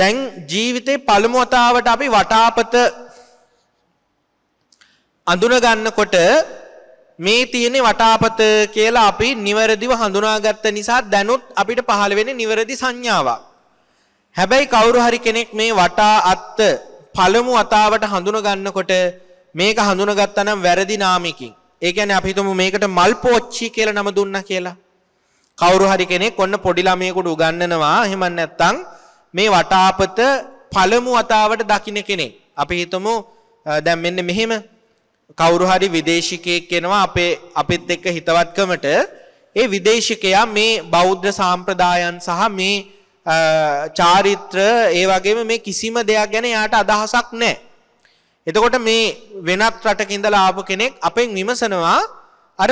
දැන් ජීවිතේ පළමු වතාවට අපි වටාපත අඳුනගන්නකොට මේ තියෙන වටාපත කියලා අපි නිවැරදිව හඳුනාගත්ත නිසා දැනුත් අපිට පහළ වෙන්නේ නිවැරදි සංඥාවක්. හැබැයි කවුරු හරි කෙනෙක් මේ වටා අත්ත පළමු වතාවට හඳුනගන්නකොට මේක හඳුනගත්තා නම් වැරදි නාමයකින්. ඒ කියන්නේ අපි හිතමු මේකට මල් පෝච්චි කියලා නම දුන්නා කියලා. කවුරු හරි කෙනෙක් ඔන්න පොඩි ළමයෙකුට උගන්වනවා එහෙම නැත්නම් මේ වටාපත පළමු වතාවට දකින්න කෙනෙක්. අපි හිතමු දැන් මෙන්න මෙහෙම කවුරු හරි විදේශිකයෙක් එනවා අපේ අපිත් එක්ක හිතවත්කමට ඒ විදේශිකයා මේ බෞද්ධ සාම්ප්‍රදායන් සහ මේ චාරිත්‍ර ඒ වගේම මේ කිසිම දෙයක් ගැන යාට අදහසක් නැහැ. එතකොට මේ වෙනත් රටක ඉඳලා ආපු කෙනෙක් අපෙන් විමසනවා අර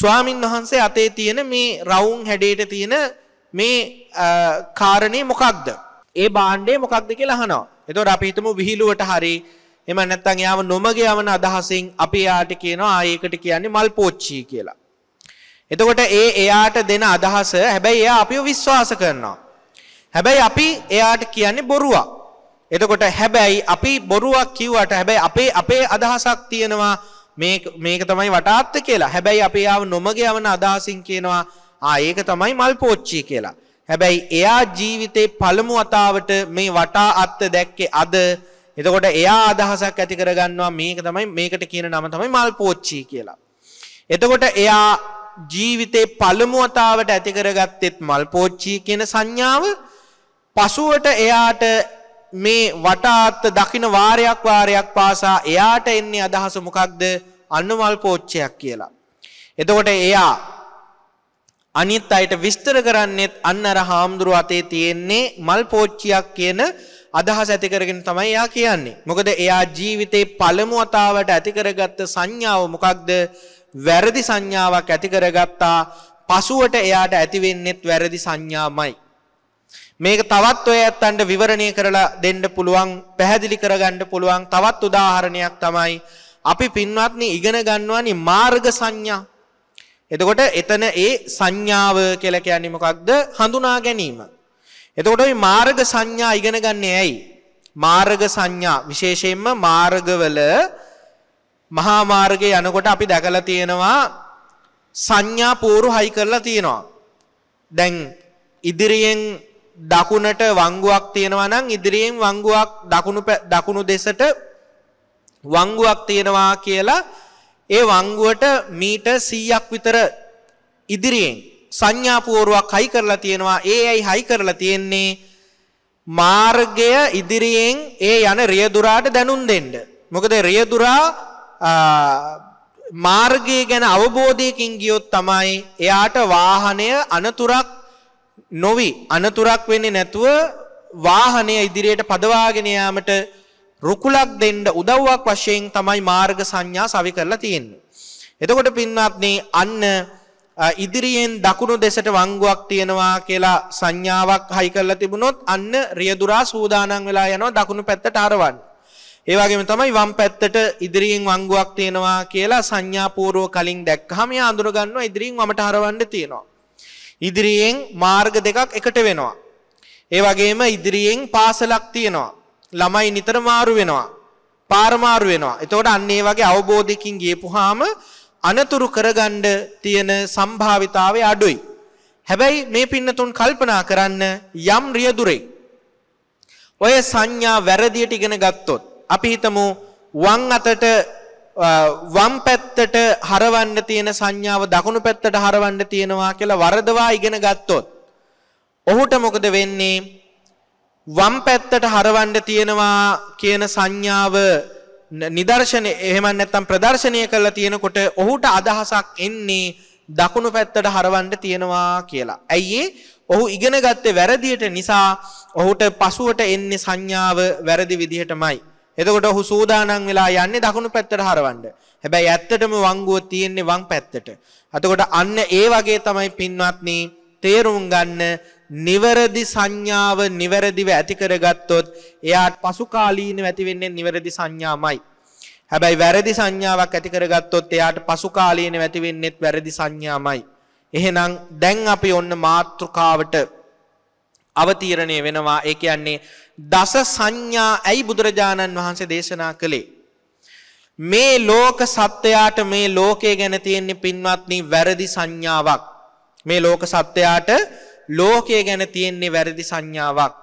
ස්වාමින් වහන්සේ අතේ තියෙන මේ රවුම් හැඩයට තියෙන මේ කාරණේ මොකක්ද? ඒ භාණ්ඩේ මොකක්ද කියලා අහනවා. එතකොට අපි හිතමු විහිළුවට හරි එහෙම නැත්නම් යාම නොමග යවන අදහසින් අපි යාට කියනවා ආයකට කියන්නේ මල් පෝච්චි කියලා. එතකොට ඒ එයාට දෙන අදහස හැබැයි එයා අපිව විශ්වාස කරනවා. හැබැයි අපි එයාට කියන්නේ බොරුවක්. එතකොට හැබැයි අපි බොරුවක් කිව්වට හැබැයි අපේ අපේ අදහසක් තියෙනවා මේක මේක තමයි වටාත්ත කියලා. හැබැයි අපි යාව නොමග යවන අදහසින් කියනවා ආ ඒක තමයි මල් පෝච්චි කියලා. හැබැයි එයා ජීවිතේ පළමු වතාවට මේ වටා අත්ත දැක්කේ අද එතකොට එයා අදහසක් ඇති කරගන්නවා මේක තමයි මේකට කියන නම තමයි මල් පෝච්චි කියලා. එතකොට එයා ජීවිතේ පළමු වතාවට ඇති කරගත්තෙත් මල් පෝච්චි කියන සංඥාව පසුවට එයාට මේ වටාත් දකින වාරයක් වාරයක් පාසා එයාට එන්නේ අදහස මොකක්ද අන්න මල් පෝච්චයක් කියලා. එතකොට එයා අනිත් අයට විස්තර කරන්නෙත් අන්න අර හාමුදුරුව අතේ තියෙන්නේ මල් පෝච්චියක් කියන අදහස ඇති කරගෙන තමයි එයා කියන්නේ. මොකද එයා ජීවිතේ පළමු වතාවට ඇති කරගත්ත සංඥාව මොකක්ද? වැරදි සංඥාවක් ඇති කරගත්තා. පසුවට එයාට ඇති වෙන්නෙත් වැරදි සංඥාමයි. මේක තවත් ඔය ඇත්තන්ට විවරණය කරලා දෙන්න පුළුවන්, පැහැදිලි කරගන්න පුළුවන් තවත් උදාහරණයක් තමයි අපි පින්වත්නි ඉගෙන ගන්නවනි මාර්ග සංඥා. එතකොට එතන ඒ සංඥාව කියලා කියන්නේ මොකක්ද? හඳුනා ගැනීම. එතකොට මේ මාර්ග සංඥා ඉගෙන ගන්නේ ඇයි? මාර්ග සංඥා විශේෂයෙන්ම මාර්ගවල මහා මාර්ගයේ යනකොට අපි දැකලා තියෙනවා සංඥා පෝරු හයි කරලා තියෙනවා. දැන් ඉදිරියෙන් දකුණට වංගුවක් තියෙනවා නම් ඉදිරියෙන් වංගුවක් දකුණු දකුණු දෙසට වංගුවක් තියෙනවා කියලා ඒ වංගුවට මීටර් 100ක් විතර ඉදිරියෙන් සංඥා පෝරුවක් හයි කරලා තියෙනවා. ඒ ඇයි හයි කරලා තියෙන්නේ? මාර්ගය ඉදිරියෙන් ඒ යන රියදුරාට දැනුම් දෙන්න. මොකද රියදුරා මාර්ගය ගැන අවබෝධයකින් ගියොත් තමයි එයාට වාහනය අනතුරක් නොවි අනතුරක් වෙන්නේ නැතුව වාහනය ඉදිරියට පදවාගෙන යාමට රුකුලක් දෙන්න උදව්වක් වශයෙන් තමයි මාර්ග සංඥා සවි කරලා තියෙන්නේ. එතකොට පින්වත්නි අන්න ඉදිරියෙන් දකුණු දෙසට වංගුවක් තියෙනවා කියලා සංඥාවක් හයි කරලා තිබුණොත් අන්න රියදුරා සූදානම් වෙලා යනවා දකුණු පැත්තට ආරවන්න. ඒ වගේම තමයි වම් පැත්තට ඉදිරියෙන් වංගුවක් තියෙනවා කියලා සංඥාපූර්ව කලින් දැක්කහම එයා අඳුර ගන්නවා ඉදිරියෙන් වමට හරවන්න තියෙනවා. ඉදිරියෙන් මාර්ග දෙකක් එකට වෙනවා. ඒ වගේම ඉදිරියෙන් පාසලක් තියෙනවා. ළමයි නිතර මාරු වෙනවා. පාර මාරු වෙනවා. එතකොට අන්න ඒ වගේ අවබෝධයකින් ගියපුවාම අනතුරු කරගණ්ඩ තියෙන සම්භාවිතාවේ අඩුයි. හැබැයි මේ පින්නතුන් කල්පනා කරන්න යම් රියදුරේ. ඔය සංඥා වැරදියට ඉගෙන ගත්තොත්. අපි හිතමු වං අතට වම් පැත්තට හරවන්න තියෙන සංඥාව දකුණු පැත්තට හරවන්න තියෙනවා කියලා වරදවා ඉගෙන ගත්තොත්. ඔහුට මොකද වෙන්නේ වම් පැත්තට හරවන්න තියෙනවා කියන සංඥාව නිදර්ශන එහෙම නැත්තම් ප්‍රදර්ශනය කරලා තියෙනකොට ඔහුට අදහසක් එන්නේ දකුණු පැත්තට හරවන්න තියෙනවා කියලා. ඇයි ඔහු ඉගෙන ගත්තේ වැරදියට නිසා ඔහුට පසුවට එන්නේ සංඥාව වැරදි විදිහටමයි. එතකොට ඔහු සූදානම් වෙලා යන්නේ දකුණු පැත්තට හරවන්න. හැබැයි ඇත්තටම වංගුව තියෙන්නේ වම් පැත්තට. එතකොට අන්න ඒ වගේ තමයි පින්වත්නි තේරුම් ගන්න නිවැරදි සංඥාව නිවැරදිව ඇති කරගත්තොත් එයාට පසුකාලීනව ඇති වෙන්නේ නිවැරදි සංඥාමයි. හැබැයි වැරදි සංඥාවක් ඇති කරගත්තොත් එයාට පසුකාලීනව ඇති වෙන්නේත් වැරදි සංඥාමයි. එහෙනම් දැන් අපි ඔන්න මාත්‍රකාවට අවතීරණය වෙනවා. ඒ කියන්නේ දස සංඥා ඇයි බුදුරජාණන් වහන්සේ දේශනා කළේ? මේ ලෝක සත්‍යයට මේ ලෝකය ගැන තියෙන පින්වත්නි වැරදි සංඥාවක්. මේ ලෝක සත්‍යයට ලෝකය ගැන තියෙන්නේ වැරදි සංඥාවක්.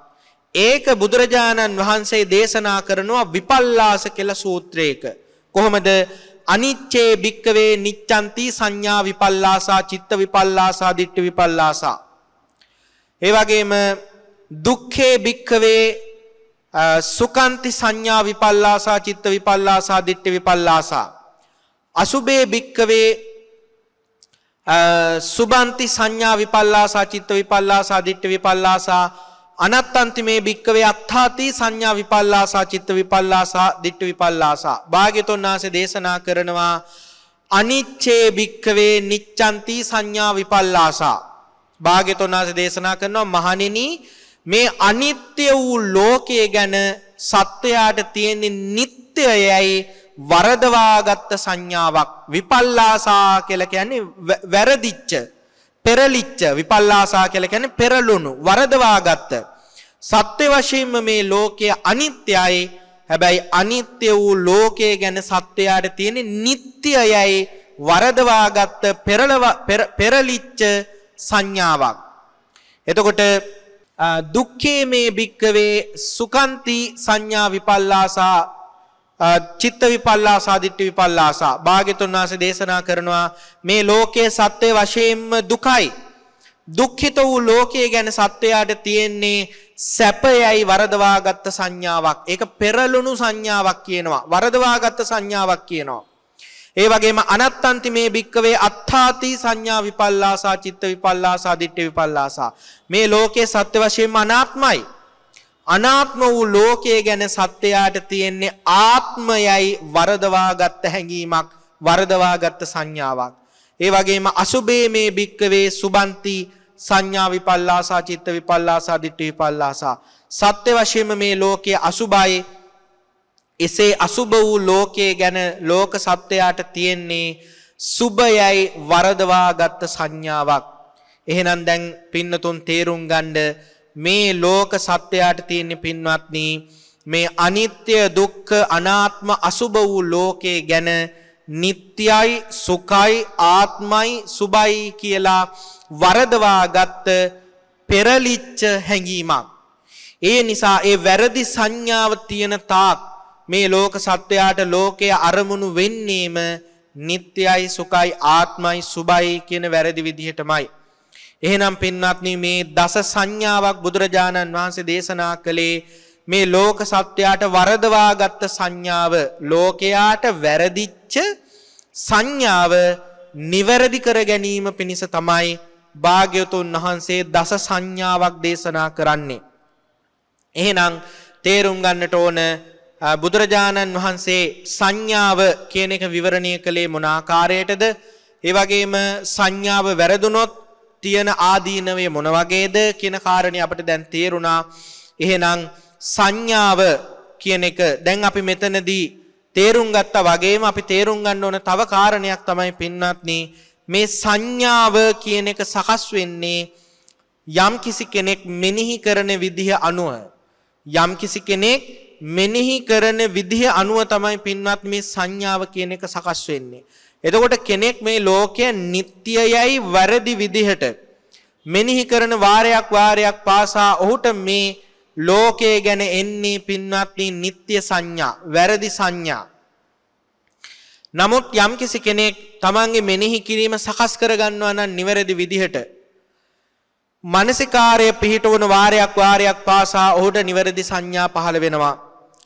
ඒක බුදුරජාණන් වහන්සේ දේශනා කරනවා විපල්ලාස කියලා සූත්‍රයක. කොහොමද? අනිච්චේ භික්කවේ නිච්ඡන්ති සංඥා විපල්ලාසා චිත්ත විපල්ලාසා දිට්ඨි විපල්ලාසා. ඒ වගේම දුක්ඛේ භික්කවේ සුකන්ති සංඥා විපල්ලාසා චිත්ත විපල්ලාසා දිට්ඨි විපල්ලාසා. අසුබේ භික්කවේ සුබන්ති සංඥා විපල්ලාසා චිත්ත විපල්ලාසා දිට්ඨ විපල්ලාසා අනත්තන්ති මේ භික්කවේ අත්තාති සංඥා විපල්ලාසා චිත්ත විපල්ලාසා දිට්ඨ විපල්ලාසා භාග්‍යතුන් වහන්සේ දේශනා කරනවා අනිච්චේ භික්කවේ නිච්ඡන්ති සංඥා විපල්ලාසා භාග්‍යතුන් වහන්සේ දේශනා කරනවා මහණෙනි මේ අනිත්‍ය වූ ලෝකයේ ගැන සත්වයාට තියෙන නිත්‍යයයි වරදවාගත්ත සංඥාවක් විපල්ලාසා කියලා කියන්නේ වැරදිච්ච පෙරලිච්ච විපල්ලාසා කියලා කියන්නේ පෙරළුණු වරදවාගත්ත සත්‍ය වශයෙන්ම මේ ලෝකය අනිත්‍යයි හැබැයි අනිත්‍ය වූ ලෝකය ගැන සත්‍යයට තියෙන නිට්ටයයි වරදවාගත්ත පෙරලිච්ච සංඥාවක් එතකොට දුක්ඛේ මේ භික්කවේ සුකන්ති සංඥා විපල්ලාසා චිත්ත විපල්ලාසා දිට්ඨි විපල්ලාසා භාග්‍යතුන් වහන්සේ දේශනා කරනවා මේ ලෝකයේ සත්‍ය වශයෙන්ම දුකයි දුක්ඛිත වූ ලෝකයේ ගැන සත්වයාට තියෙන්නේ සැපයයි වරදවාගත් සංඥාවක් ඒක පෙරළුණු සංඥාවක් කියනවා වරදවාගත් සංඥාවක් කියනවා ඒ වගේම අනත්තන්ති මේ භික්කවේ අත්තාති සංඥා විපල්ලාසා චිත්ත විපල්ලාසා දිට්ඨි විපල්ලාසා මේ ලෝකයේ සත්‍ය වශයෙන්ම අනාත්මයි අනාත්ම වූ ලෝකය ගැන සත්‍යයට තියෙන්නේ ආත්මයයි වරදවාගත් හැඟීමක් වරදවාගත් සංඥාවක්. ඒ වගේම අසුබේ මේ භික්කවේ සුබන්ති සංඥා විපල්ලාසා චිත්ත විපල්ලාසා දිට්ඨි විපල්ලාසා සත්‍ය වශයෙන්ම මේ ලෝකයේ අසුබයි එසේ අසුබ වූ ලෝකයේ ගැන ලෝක සත්‍යයට තියෙන්නේ සුබයයි වරදවාගත් සංඥාවක්. එහෙනම් දැන් පින්නතුන් තේරුම් ගන්නේ මේ ලෝක සත්‍යයට තියෙන පින්වත්නි මේ අනිත්‍ය දුක්ඛ අනාත්ම අසුබ වූ ලෝකේ ගැන නිට්ටයයි සුඛයි ආත්මයි සුබයි කියලා වරදවාගත් පෙරලිච්ච හැඟීමක්. ඒ නිසා ඒ වැරදි සංඥාව තියෙන තාක් මේ ලෝක සත්‍යයට ලෝකය අරමුණු වෙන්නේම නිට්ටයයි සුඛයි ආත්මයි සුබයි කියන වැරදි විදිහටමයි. එහෙනම් පින්වත්නි මේ දස සංඥාවක් බුදුරජාණන් වහන්සේ දේශනා කළේ මේ ලෝක සත්‍යයට වරදවාගත්ත සංඥාව ලෝකයාට වැරදිච්ච සංඥාව නිවැරදි කර ගැනීම පිණිස තමයි භාග්‍යවතුන් වහන්සේ දස සංඥාවක් දේශනා කරන්නේ. එහෙනම් තේරුම් ගන්නට ඕන බුදුරජාණන් වහන්සේ සංඥාව කියන එක විවරණය කළේ මොන ආකාරයටද? ඒ වගේම සංඥාව වැරදුනොත් තියෙන ආදීනවය මොන වගේද කියන කාරණේ අපිට දැන් තේරුණා. එහෙනම් සංඥාව කියන එක දැන් අපි මෙතනදී තේරුම් ගත්තා වගේම අපි තේරුම් ගන්න ඕන තව කාරණයක් තමයි පින්වත්නි මේ සංඥාව කියන එක සකස් වෙන්නේ යම් කිසි කෙනෙක් මෙනෙහි කරන විදිහ අනුව යම් කිසි කෙනෙක් මෙනෙහි කරන විදිහ අනුව තමයි පින්වත් මේ සංඥාව කියන එක සකස් වෙන්නේ එතකොට කෙනෙක් මේ ලෝකය නිත්‍යයයි වැරදි විදිහට මෙනෙහි කරන වාරයක් වාරයක් පාසා ඔහුට මේ ලෝකයේ ගැන එන්නේ පින්වත්නි නිත්‍ය සංඥා වැරදි සංඥා. නමුත් යම්කිසි කෙනෙක් තමන්ගේ මෙනෙහි කිරීම සකස් කරගන්නවා නම් නිවැරදි විදිහට මානසිකාර්ය පිහිටවන වාරයක් වාරයක් පාසා ඔහුට නිවැරදි සංඥා පහළ වෙනවා.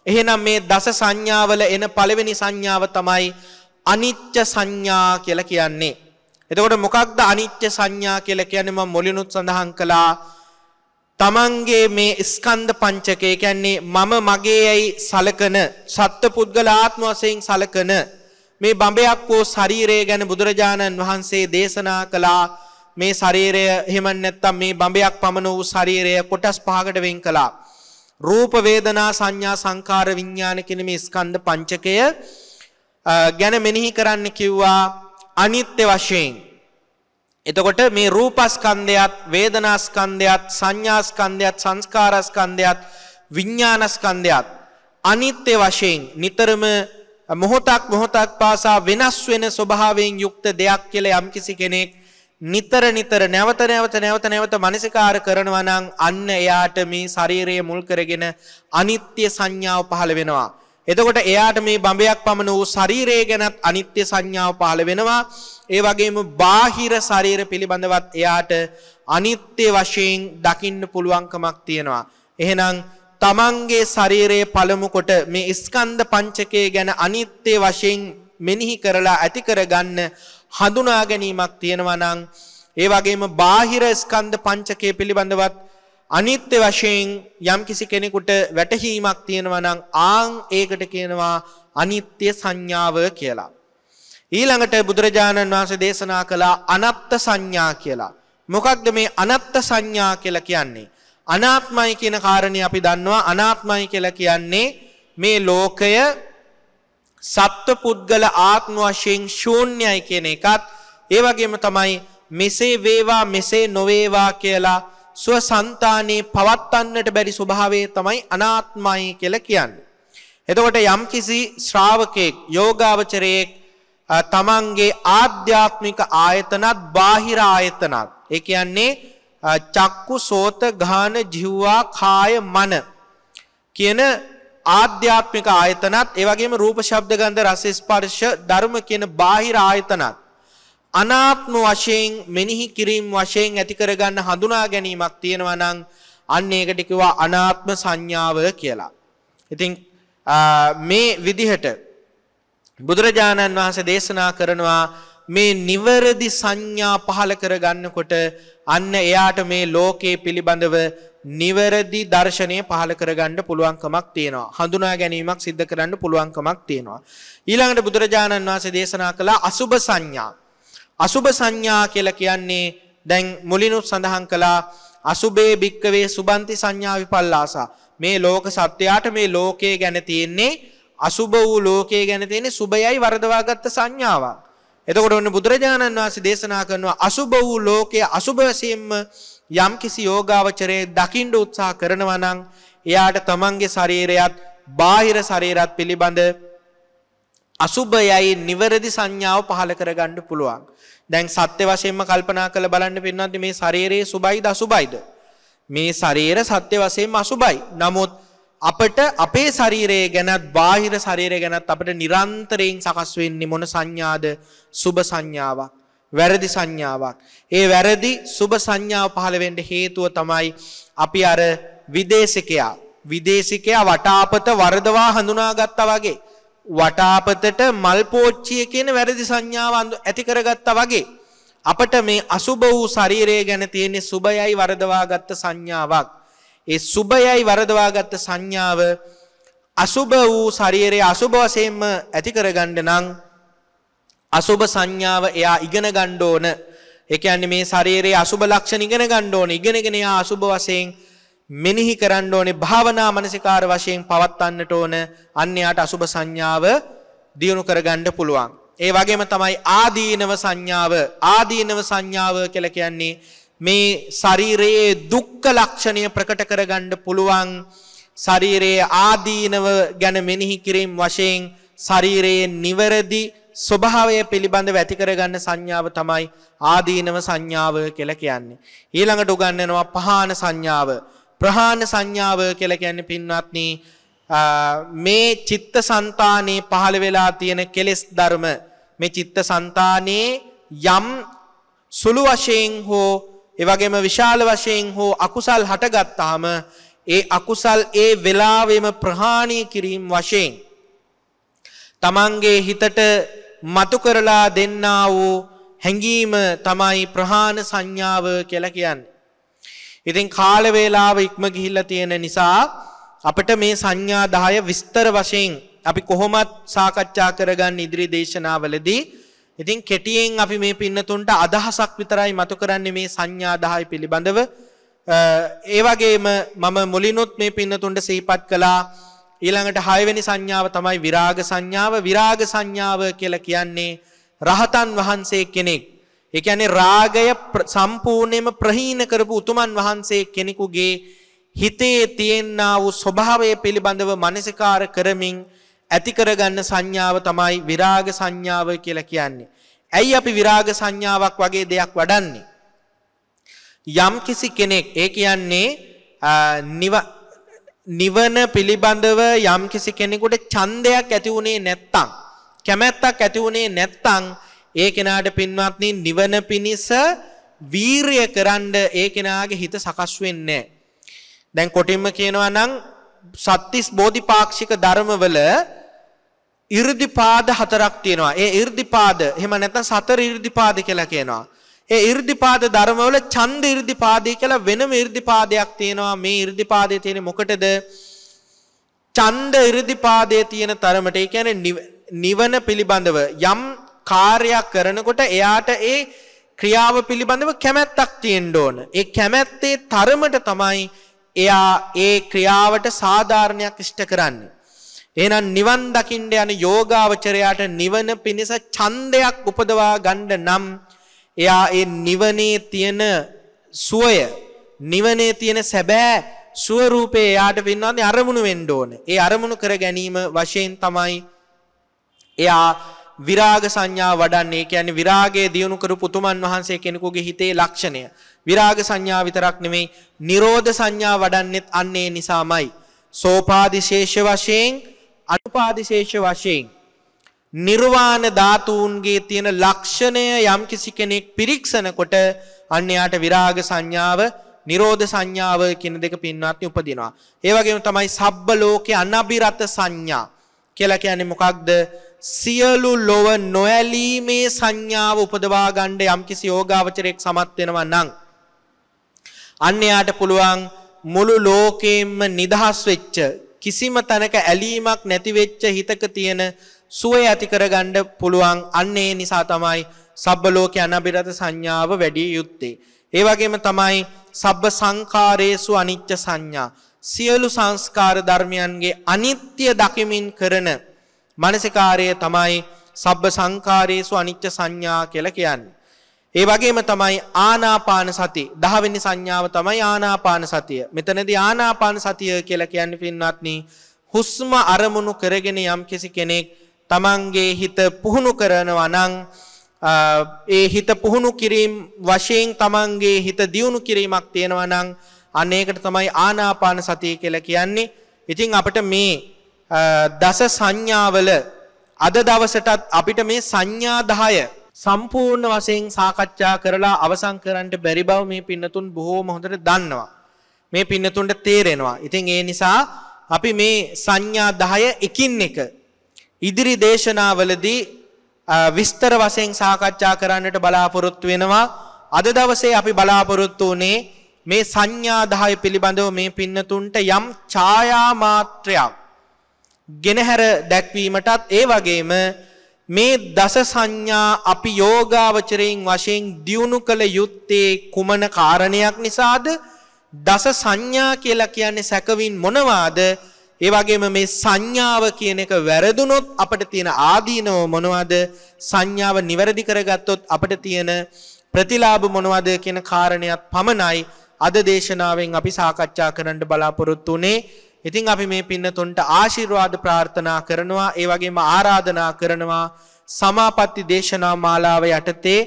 එහෙනම් මේ දස සංඥාවල එන පළවෙනි සංඥාව තමයි අනිච්ච සංඥා කියලා කියන්නේ. එතකොට මොකක්ද අනිච්ච සංඥා කියලා කියන්නේ මම මුලිනුත් සඳහන් කළා. තමන්ගේ මේ ස්කන්ධ පංචකය කියන්නේ මම මගේ යයි සලකන සත්පුද්ගල ආත්ම වශයෙන් සලකන මේ බඹයක් වූ ශරීරය ගැන බුදුරජාණන් වහන්සේ දේශනා කළා. මේ ශරීරය එහෙම නැත්නම් මේ බඹයක් පමණ වූ ශරීරය කොටස් පහකට වෙන් කළා. රූප වේදනා සංඥා සංකාර විඥාන කියන මේ ස්කන්ධ පංචකය ගැන මෙනෙහි කරන්න කිව්වා අනිත්‍ය වශයෙන්. එතකොට මේ රූපස්කන්ධයත් වේදනාස්කන්ධයත් සංඥාස්කන්ධයත් සංස්කාරස්කන්ධයත් විඥානස්කන්ධයත් අනිත්‍ය වශයෙන් නිතරම මොහොතක් මොහොතක් පාසා වෙනස් වෙන ස්වභාවයෙන් යුක්ත දෙයක් කියලා යම්කිසි කෙනෙක් නිතර නිතර නැවත නැවත නැවත නැවත මනසිකාර කරනවා නම් අන්න එයාට මේ ශරීරය මුල් කරගෙන අනිත්‍ය සංඥාව පහළ වෙනවා. එතකොට එයාට මේ බඹයක් පමණ වූ ශරීරය ගැනත් අනිත්‍ය සංඥාව පහළ වෙනවා. ඒ වගේම බාහිර ශරීර පිළිබඳවත් එයාට අනිත්‍ය වශයෙන් දකින්න පුළුවන්කමක් තියෙනවා. එහෙනම් තමන්ගේ ශරීරයේ පළමු කොට මේ ස්කන්ධ පංචකය ගැන අනිත්‍ය වශයෙන් මෙනෙහි කරලා ඇති කරගන්න හඳුනා ගැනීමක් තියෙනවා නම් ඒ වගේම බාහිර ස්කන්ධ පංචකය පිළිබඳවත් අනිත්‍ය වශයෙන් යම්කිසි කෙනෙකුට වැටහීමක් තියෙනවා නම් ආන් ඒකට කියනවා අනිත්‍ය සංඥාව කියලා. ඊළඟට බුදුරජාණන් වහන්සේ දේශනා කළ අනත්ත් සංඥා කියලා. මොකක්ද මේ අනත්ත් සංඥා කියලා කියන්නේ? අනාත්මයි කියන කාරණේ අපි දන්නවා අනාත්මයි කියලා කියන්නේ මේ ලෝකය සත්ව පුද්ගල ආත්ම වශයෙන් ශූන්‍යයි කියන එකත් ඒ වගේම තමයි මෙසේ වේවා මෙසේ නොවේවා කියලා සුව సంతානේ පවත්වන්නට බැරි ස්වභාවය තමයි අනාත්මයි කියලා කියන්නේ. එතකොට යම්කිසි ශ්‍රාවකෙක් යෝගාවචරයෙක් තමන්ගේ ආධ්‍යාත්මික ආයතනත් බාහිර ආයතනත් ඒ කියන්නේ චක්කු සෝත ගාන ජීවා කාය මන කියන ආධ්‍යාත්මික ආයතනත් ඒ වගේම රූප ශබ්ද ගන්ධ රස ස්පර්ශ ධර්ම කියන බාහිර ආයතනත් අනාත්ම වශයෙන් මෙනෙහි කිරීම වශයෙන් ඇති කරගන්න හඳුනා ගැනීමක් තියෙනවා නම් අන්න ඒකට කිව්වා අනාත්ම සංඥාව කියලා. ඉතින් මේ විදිහට බුදුරජාණන් වහන්සේ දේශනා කරනවා මේ නිවරදි සංඥා පහල කරගන්නකොට අන්න එයාට මේ ලෝකයේ පිළිබඳව නිවැරදි දර්ශනය පහළ කරගන්න පුළුවන්කමක් තියෙනවා. හඳුනා ගැනීමක් සිද්ධ කරන්න පුළුවන්කමක් තියෙනවා. ඊළඟට බුදුරජාණන් වහන්සේ දේශනා කළ අසුභ සංඥා. අසුභ සංඥා කියලා කියන්නේ දැන් මුලිනුත් සඳහන් කළා අසුබේ භික්කවේ සුබන්ති සංඥා විපල්ලාසා. මේ ලෝක සත්‍යයට මේ ලෝකයේ ගැන තියෙන්නේ අසුබ වූ ලෝකයේ ගැන තියෙන්නේ සුබයයි වරදවාගත්ත සංඥාවක්. එතකොට ඔන්න බුදුරජාණන් වහන්සේ දේශනා කරනවා අසුබ වූ ලෝකයේ අසුබ වශයෙන්ම යම්කිසි යෝගාවචරයේ දකින්න උත්සාහ කරනවා නම් එයාට තමන්ගේ ශරීරයත් බාහිර ශරීරත් පිළිබඳ අසුභයයි නිවැරදි සංඥාව පහළ කරගන්න පුළුවන්. දැන් සත්‍ය වශයෙන්ම කල්පනා කරලා බලන්න පින්නත් මේ ශරීරයේ සුභයිද අසුභයිද? මේ ශරීර සත්‍ය වශයෙන්ම අසුභයි. නමුත් අපට අපේ ශරීරයේ ගැනත් බාහිර ශරීරය ගැනත් අපට නිරන්තරයෙන් සකස් වෙන්නේ මොන සංඥාද? සුභ සංඥාවක්. වැරදි සංඥාවක්. ඒ වැරදි සුභ සංඥාව පහළ වෙන්න හේතුව තමයි අපි අර විදේශිකයා විදේශිකයා වටාපත වරදවා හඳුනාගත්තා වගේ වටාපතට මල් පෝච්චිය කියන වැරදි සංඥාව ඇති කරගත්තා වගේ අපට මේ අසුබ වූ ශරීරය ගැන තියෙන සුබයයි වරදවාගත් සංඥාවක්. ඒ සුබයයි වරදවාගත් සංඥාව අසුබ වූ ශරීරයේ අසුබ වශයෙන්ම ඇති කරගන්න නම් අසුබ සංඥාව එයා ඉගෙන ගන්න ඕන. ඒ කියන්නේ මේ ශරීරයේ අසුබ ලක්ෂණ ඉගෙන ගන්න ඕන. ඉගෙනගෙන එයා අසුබ වශයෙන් මෙනෙහි කරන්න ඕනේ භාවනා මනසිකාර වශයෙන් පවත්වන්නට ඕන අන්‍යයට අසුබ සංඥාව දියුණු කරගන්න පුළුවන්. ඒ වගේම තමයි ආදීනව සංඥාව ආදීනව සංඥාව කියලා කියන්නේ මේ ශරීරයේ දුක්ඛ ලක්ෂණය ප්‍රකට කරගන්න පුළුවන් ශරීරයේ ආදීනව ගැන මෙනෙහි කිරීම වශයෙන් ශරීරයේ නිවැරදි ස්වභාවය පිළිබඳව ඇති කරගන්න සංඥාව තමයි ආදීනව සංඥාව කියලා කියන්නේ. ඊළඟට උගන්වනවා පහාන සංඥාව. ප්‍රහාණ සංඥාව කියලා කියන්නේ පින්වත්නි මේ චිත්ත સંතානේ පහළ වෙලා තියෙන කෙලෙස් ධර්ම මේ චිත්ත સંතානේ යම් සුළු වශයෙන් හෝ ඒ වගේම විශාල වශයෙන් හෝ අකුසල් හටගත්තාම ඒ අකුසල් ඒ වෙලාවෙම ප්‍රහාණය කිරීම වශයෙන් තමන්ගේ හිතට මතු කරලා දෙන්නා වූ හැඟීම තමයි ප්‍රහාණ සංඥාව කියලා කියන්නේ ඉතින් කාලවේලාව ඉක්ම ගිහිල්ල තියෙන නිසා අපට මේ සංඥාදාය විස්තර වශයෙන් අපි කොහොමත් සාකච්ඡා කරගන්න ඉදිරි දේශනාවලදී ඉතින් කෙටියෙන් අපි මේ පින්නතුන්ට අදහසක් විතරයි මතු කරන්නේ මේ සංඥාදාය පිළිබඳව ඒ වගේම මම මුලිනුත් මේ පින්නතුන්ට සිහිපත් කළා ඊළඟට හයවෙනි සංඥාව තමයි විරාග සංඥාව විරාග සංඥාව කියලා කියන්නේ රහතන් වහන්සේ කෙනෙක් ඒ කියන්නේ රාගය සම්පූර්ණයෙන්ම ප්‍රහීන කරපු උතුමන් වහන්සේ කෙනෙකුගේ හිතේ තියෙනා වූ ස්වභාවය පිළිබඳව මනසිකාර කරමින් ඇති කරගන්න සංඥාව තමයි විරාග සංඥාව කියලා කියන්නේ. ඇයි අපි විරාග සංඥාවක් වගේ දෙයක් වඩන්නේ? යම් කිසි කෙනෙක් ඒ කියන්නේ නිවන පිළිබඳව යම් කිසි කෙනෙකුට ඡන්දයක් ඇති වුණේ නැත්තම් කැමැත්තක් ඇති වුණේ නැත්තම් ඒ කෙනාට පින්වත්නි නිවන පිණිස වීරය කරන්න ඒ කෙනාගේ හිත සකස් වෙන්නේ දැන් කොටින්ම කියනවා නම් සත්‍තිස් බෝධිපාක්ෂික ධර්මවල 이르දිපාද හතරක් තියෙනවා. ඒ 이르දිපාද එහෙම නැත්නම් සතර 이르දිපාද කියලා කියනවා. ඒ 이르දිපාද ධර්මවල ඡන්ද 이르දිපාදේ කියලා වෙනම 이르දිපාදයක් තියෙනවා. මේ 이르දිපාදේ තියෙන්නේ මොකටද? ඡන්ද 이르දිපාදේ තියෙන තරමට. ඒ කියන්නේ නිවන පිළිබඳව යම් කාර්යයක් කරනකොට එයාට ඒ ක්‍රියාව පිළිබඳව කැමැත්තක් තියෙන්න ඕන. ඒ කැමැත්තේ තරමට තමයි එයා ඒ ක්‍රියාවට සාධාරණයක් ඉෂ්ට කරන්නේ. එහෙනම් නිවන් දකින්න යන යෝගාවචරයාට නිවන පිණිස ඡන්දයක් උපදවා ගන්න නම් එයා ඒ නිවනේ තියෙන සුවය නිවනේ තියෙන සැබෑ ස්වරූපේ එයාට පින්නන්නේ අරමුණු වෙන්න ඕන. ඒ අරමුණු කර ගැනීම වශයෙන් තමයි එයා විරාග සංඥා වඩන්නේ කියන්නේ විරාගයේ දියුණු කරු පුතුමන් වහන්සේ කෙනෙකුගේ හිතේ ලක්ෂණය. විරාග සංඥා විතරක් නෙමෙයි නිරෝධ සංඥා වඩන්නෙත් අන්නේ නිසාමයි. සෝපාදිශේෂ වශයෙන් අනුපාදිශේෂ වශයෙන් නිර්වාණ ධාතුන්ගේ තියෙන ලක්ෂණය යම් කිසි කෙනෙක් පිරික්සනකොට අන්න යාට විරාග සංඥාව නිරෝධ සංඥාව කියන දෙක පින්වත්නි උපදිනවා. ඒ වගේම තමයි සබ්බ ලෝකේ අනබිරත සංඥා කියලා කියන්නේ මොකක්ද? සියලු ලොව නොඇලීමේ සංඥාව උපදවා ගන්න යම්කිසි යෝගාවචරයක් සමත් වෙනවා නම් අන්න එයාට පුළුවන් මුළු ලෝකෙම නිදහස් වෙච්ච කිසිම තැනක ඇලීමක් නැති වෙච්ච හිතක තියෙන සුවය ඇති කරගන්න පුළුවන් අන්න ඒ නිසා තමයි සබ්බ ලෝකේ අනබිරත සංඥාව වැඩි යුත්තේ. ඒ වගේම තමයි සබ්බ සංඛාරේසු අනිච්ච සංඥා. සියලු සංස්කාර ධර්මයන්ගේ අනිත්‍ය දකිමින් කරන මනසිකාරය තමයි සබ්බ සංකාරයේසු අනිච්ච සංඥා කියලා කියන්නේ. ඒ වගේම තමයි ආනාපාන සති 10 වෙනි සංඥාව තමයි ආනාපාන සතිය. මෙතනදී ආනාපාන සතිය කියලා කියන්නේ පින්වත්නි හුස්ම අරමුණු කරගෙන යම් කෙනෙක් තමන්ගේ හිත පුහුණු කරනවා නම් ඒ හිත පුහුණු කිරීම වශයෙන් තමන්ගේ හිත දියුණු කිරීමක් තියෙනවා නම් අන්න ඒකට තමයි ආනාපාන සතිය කියලා කියන්නේ. ඉතින් අපිට මේ දස සංඥාවල අද දවසටත් අපිට මේ සංඥා 10 සම්පූර්ණ වශයෙන් සාකච්ඡා කරලා අවසන් කරන්න බැරි බව මේ පින්නතුන් බොහෝම හොඳට දන්නවා. මේ පින්නතුන්ට තේරෙනවා. ඉතින් ඒ නිසා අපි මේ සංඥා 10 එකින් එක ඉදිරි දේශනාවලදී විස්තර වශයෙන් සාකච්ඡා කරන්නට බලාපොරොත්තු වෙනවා. අද දවසේ අපි බලාපොරොත්තු වුණේ මේ සංඥා 10 පිළිබඳව මේ පින්නතුන්ට යම් ඡායා මාත්‍රයක් ගෙනහැර දැක්වීමටත් ඒ වගේම මේ දස සංඥා අපි යෝගාවචරයෙන් වශයෙන් දියුණු කළ යුත්තේ කුමන කාරණයක් නිසාද දස සංඥා කියලා කියන්නේ සැකවින් මොනවාද ඒ වගේම මේ සංඥාව කියන එක වැරදුනොත් අපිට තියෙන ආදීනව මොනවද සංඥාව නිවැරදි කරගත්තොත් අපිට තියෙන ප්‍රතිලාභ මොනවද කියන කාරණයක් පමණයි අද දේශනාවෙන් අපි සාකච්ඡා කරන්න බලාපොරොත්තු වෙන්නේ ඉතින් අපි මේ පින්නතුන්ට ආශිර්වාද ප්‍රාර්ථනා කරනවා ඒ වගේම ආරාධනා කරනවා සමාපatti දේශනා මාලාව යටතේ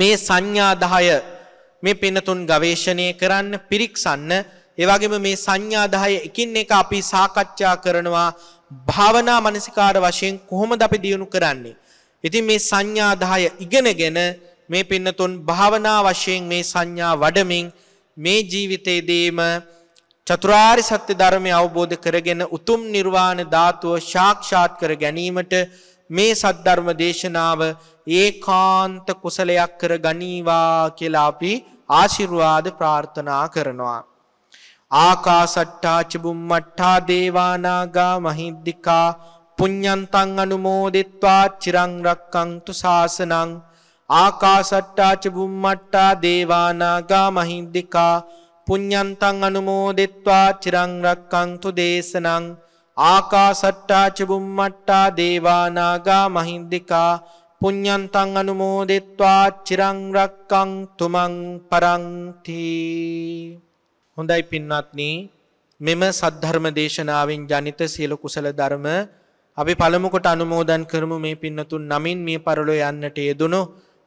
මේ සංඥා 10 මේ පින්නතුන් ගවේෂණය කරන්න පිරික්සන්න ඒ වගේම මේ සංඥා 10 එකින් එක අපි සාකච්ඡා කරනවා භාවනා මනසිකාර වශයෙන් කොහොමද අපි දියුණු කරන්නේ ඉතින් මේ සංඥා 10 ඉගෙනගෙන මේ පින්නතුන් භාවනා වශයෙන් මේ සංඥා වඩමින් මේ ජීවිතයේදීම චතුරාරි සත්‍ය ධර්මය අවබෝධ කරගෙන උතුම් නිර්වාණ ධාතුව ශාක්ෂාත් කර ගැනීමට මේ සද්ධර්ම දේශනාව ඒකාන්ත කුසලයක් කර ගනීවා කියලා අපි ආශිර්වාද ප්‍රාර්ථනා කරනවා. ආකාසට්ටා චබුම්මට්ටා දේවානාගා මහිද්దికා පුඤ්ඤන්තං අනුමෝදිත්වා චිරං රක්කන්තු ශාසනං ආකාසට්ටා චබුම්මට්ටා දේවානාගා මහිද්దికා පුඤ්ඤන්තං අනුමෝදෙත්වා චිරං රක්කන්තු දේශනං ආකාසට්ටා ච බුම්මට්ටා දේවානාගා මහින්దికා පුඤ්ඤන්තං අනුමෝදෙත්වා චිරං රක්කන්තු මං පරන්ති හොඳයි පින්වත්නි මෙම සද්ධර්ම දේශනාවෙන් ජනිත සියලු කුසල ධර්ම අපි පළමු කොට අනුමෝදන් කරමු මේ පින්නතුන් නමින් මිය පරලෝ යන්නට යෙදුණු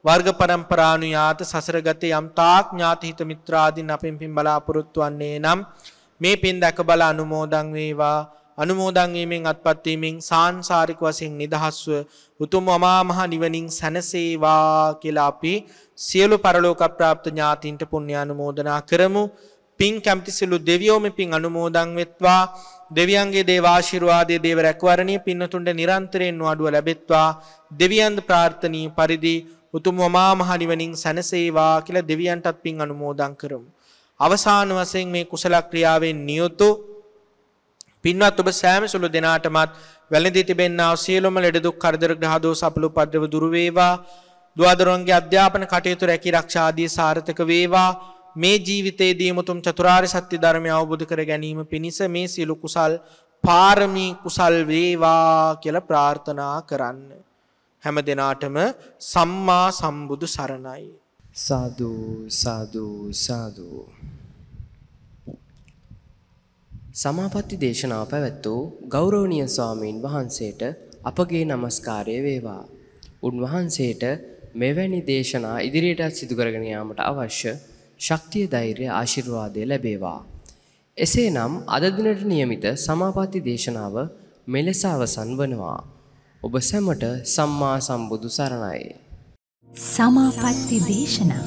වර්ග පරම්පරානුයාත සසරගත යම් තාක් ඥාත හිත මිත්‍රාදීන් අපෙන් පින් බලාපොරොත්තු වන්නේ නම් මේ පින් දැක බල අනුමෝදන් වේවා අනුමෝදන් වීමෙන් අත්පත් වීමෙන් සාංශාරික වශයෙන් නිදහස්ව උතුම් අමා මහ නිවනින් සැනසේවා කියලා අපි සියලු පරලෝක ප්‍රාප්ත ඥාතීන්ට පුණ්‍ය අනුමෝදනා කරමු පින් කැමති සියලු දෙවියෝ මේ පින් අනුමෝදන් වෙත්වා දෙවියන්ගේ දේවාශිරවාදයේ දේව රැකවරණය පින්නතුන්ට නිරන්තරයෙන් වඩුව ලැබෙත්වා දෙවියන් ප්‍රාර්ථනීය පරිදි උතුම් වමා මහ නිවනින් සැනසේවා කියලා දෙවියන්ටත් පින් අනුමෝදන් කරමු. අවසාන වශයෙන් මේ කුසල ක්‍රියාවෙන් නියුතු පින්වත් ඔබ සෑම සුළු දෙනාටමත් වැළඳී තිබෙනා සියලුම ලෙඩ දුක් කරදර ග්‍රහ දෝෂ අපලු පද්‍රව දුරු වේවා. දුවදරුවන්ගේ අධ්‍යාපන කටයුතු රැකී ආරක්ෂා ආදී සාර්ථක වේවා. මේ ජීවිතයේදී මුතුම් චතුරාර්ය සත්‍ය ධර්මය අවබෝධ කර ගැනීම පිණිස මේ සියලු කුසල් පාරමී කුසල් වේවා කියලා ප්‍රාර්ථනා කරන්නේ හැම දිනාටම සම්මා සම්බුදු සරණයි. සාදු සාදු සාදු. සමාපatti දේශනාව පැවැත්වූ ගෞරවනීය ස්වාමීන් වහන්සේට අපගේ নমස්කාරය වේවා. උන්වහන්සේට මෙවැනි දේශනා ඉදිරියට සිදු කරගෙන යාමට අවශ්‍ය ශක්තිය ධෛර්ය ආශිර්වාදය ලැබේවා. එසේනම් අද දිනට નિયમિત සමාපatti දේශනාව මෙලෙස අවසන් වනවා. ඔබ සැමට සම්මා සම්බුදු සරණයි. සමාපත්ති දේශනා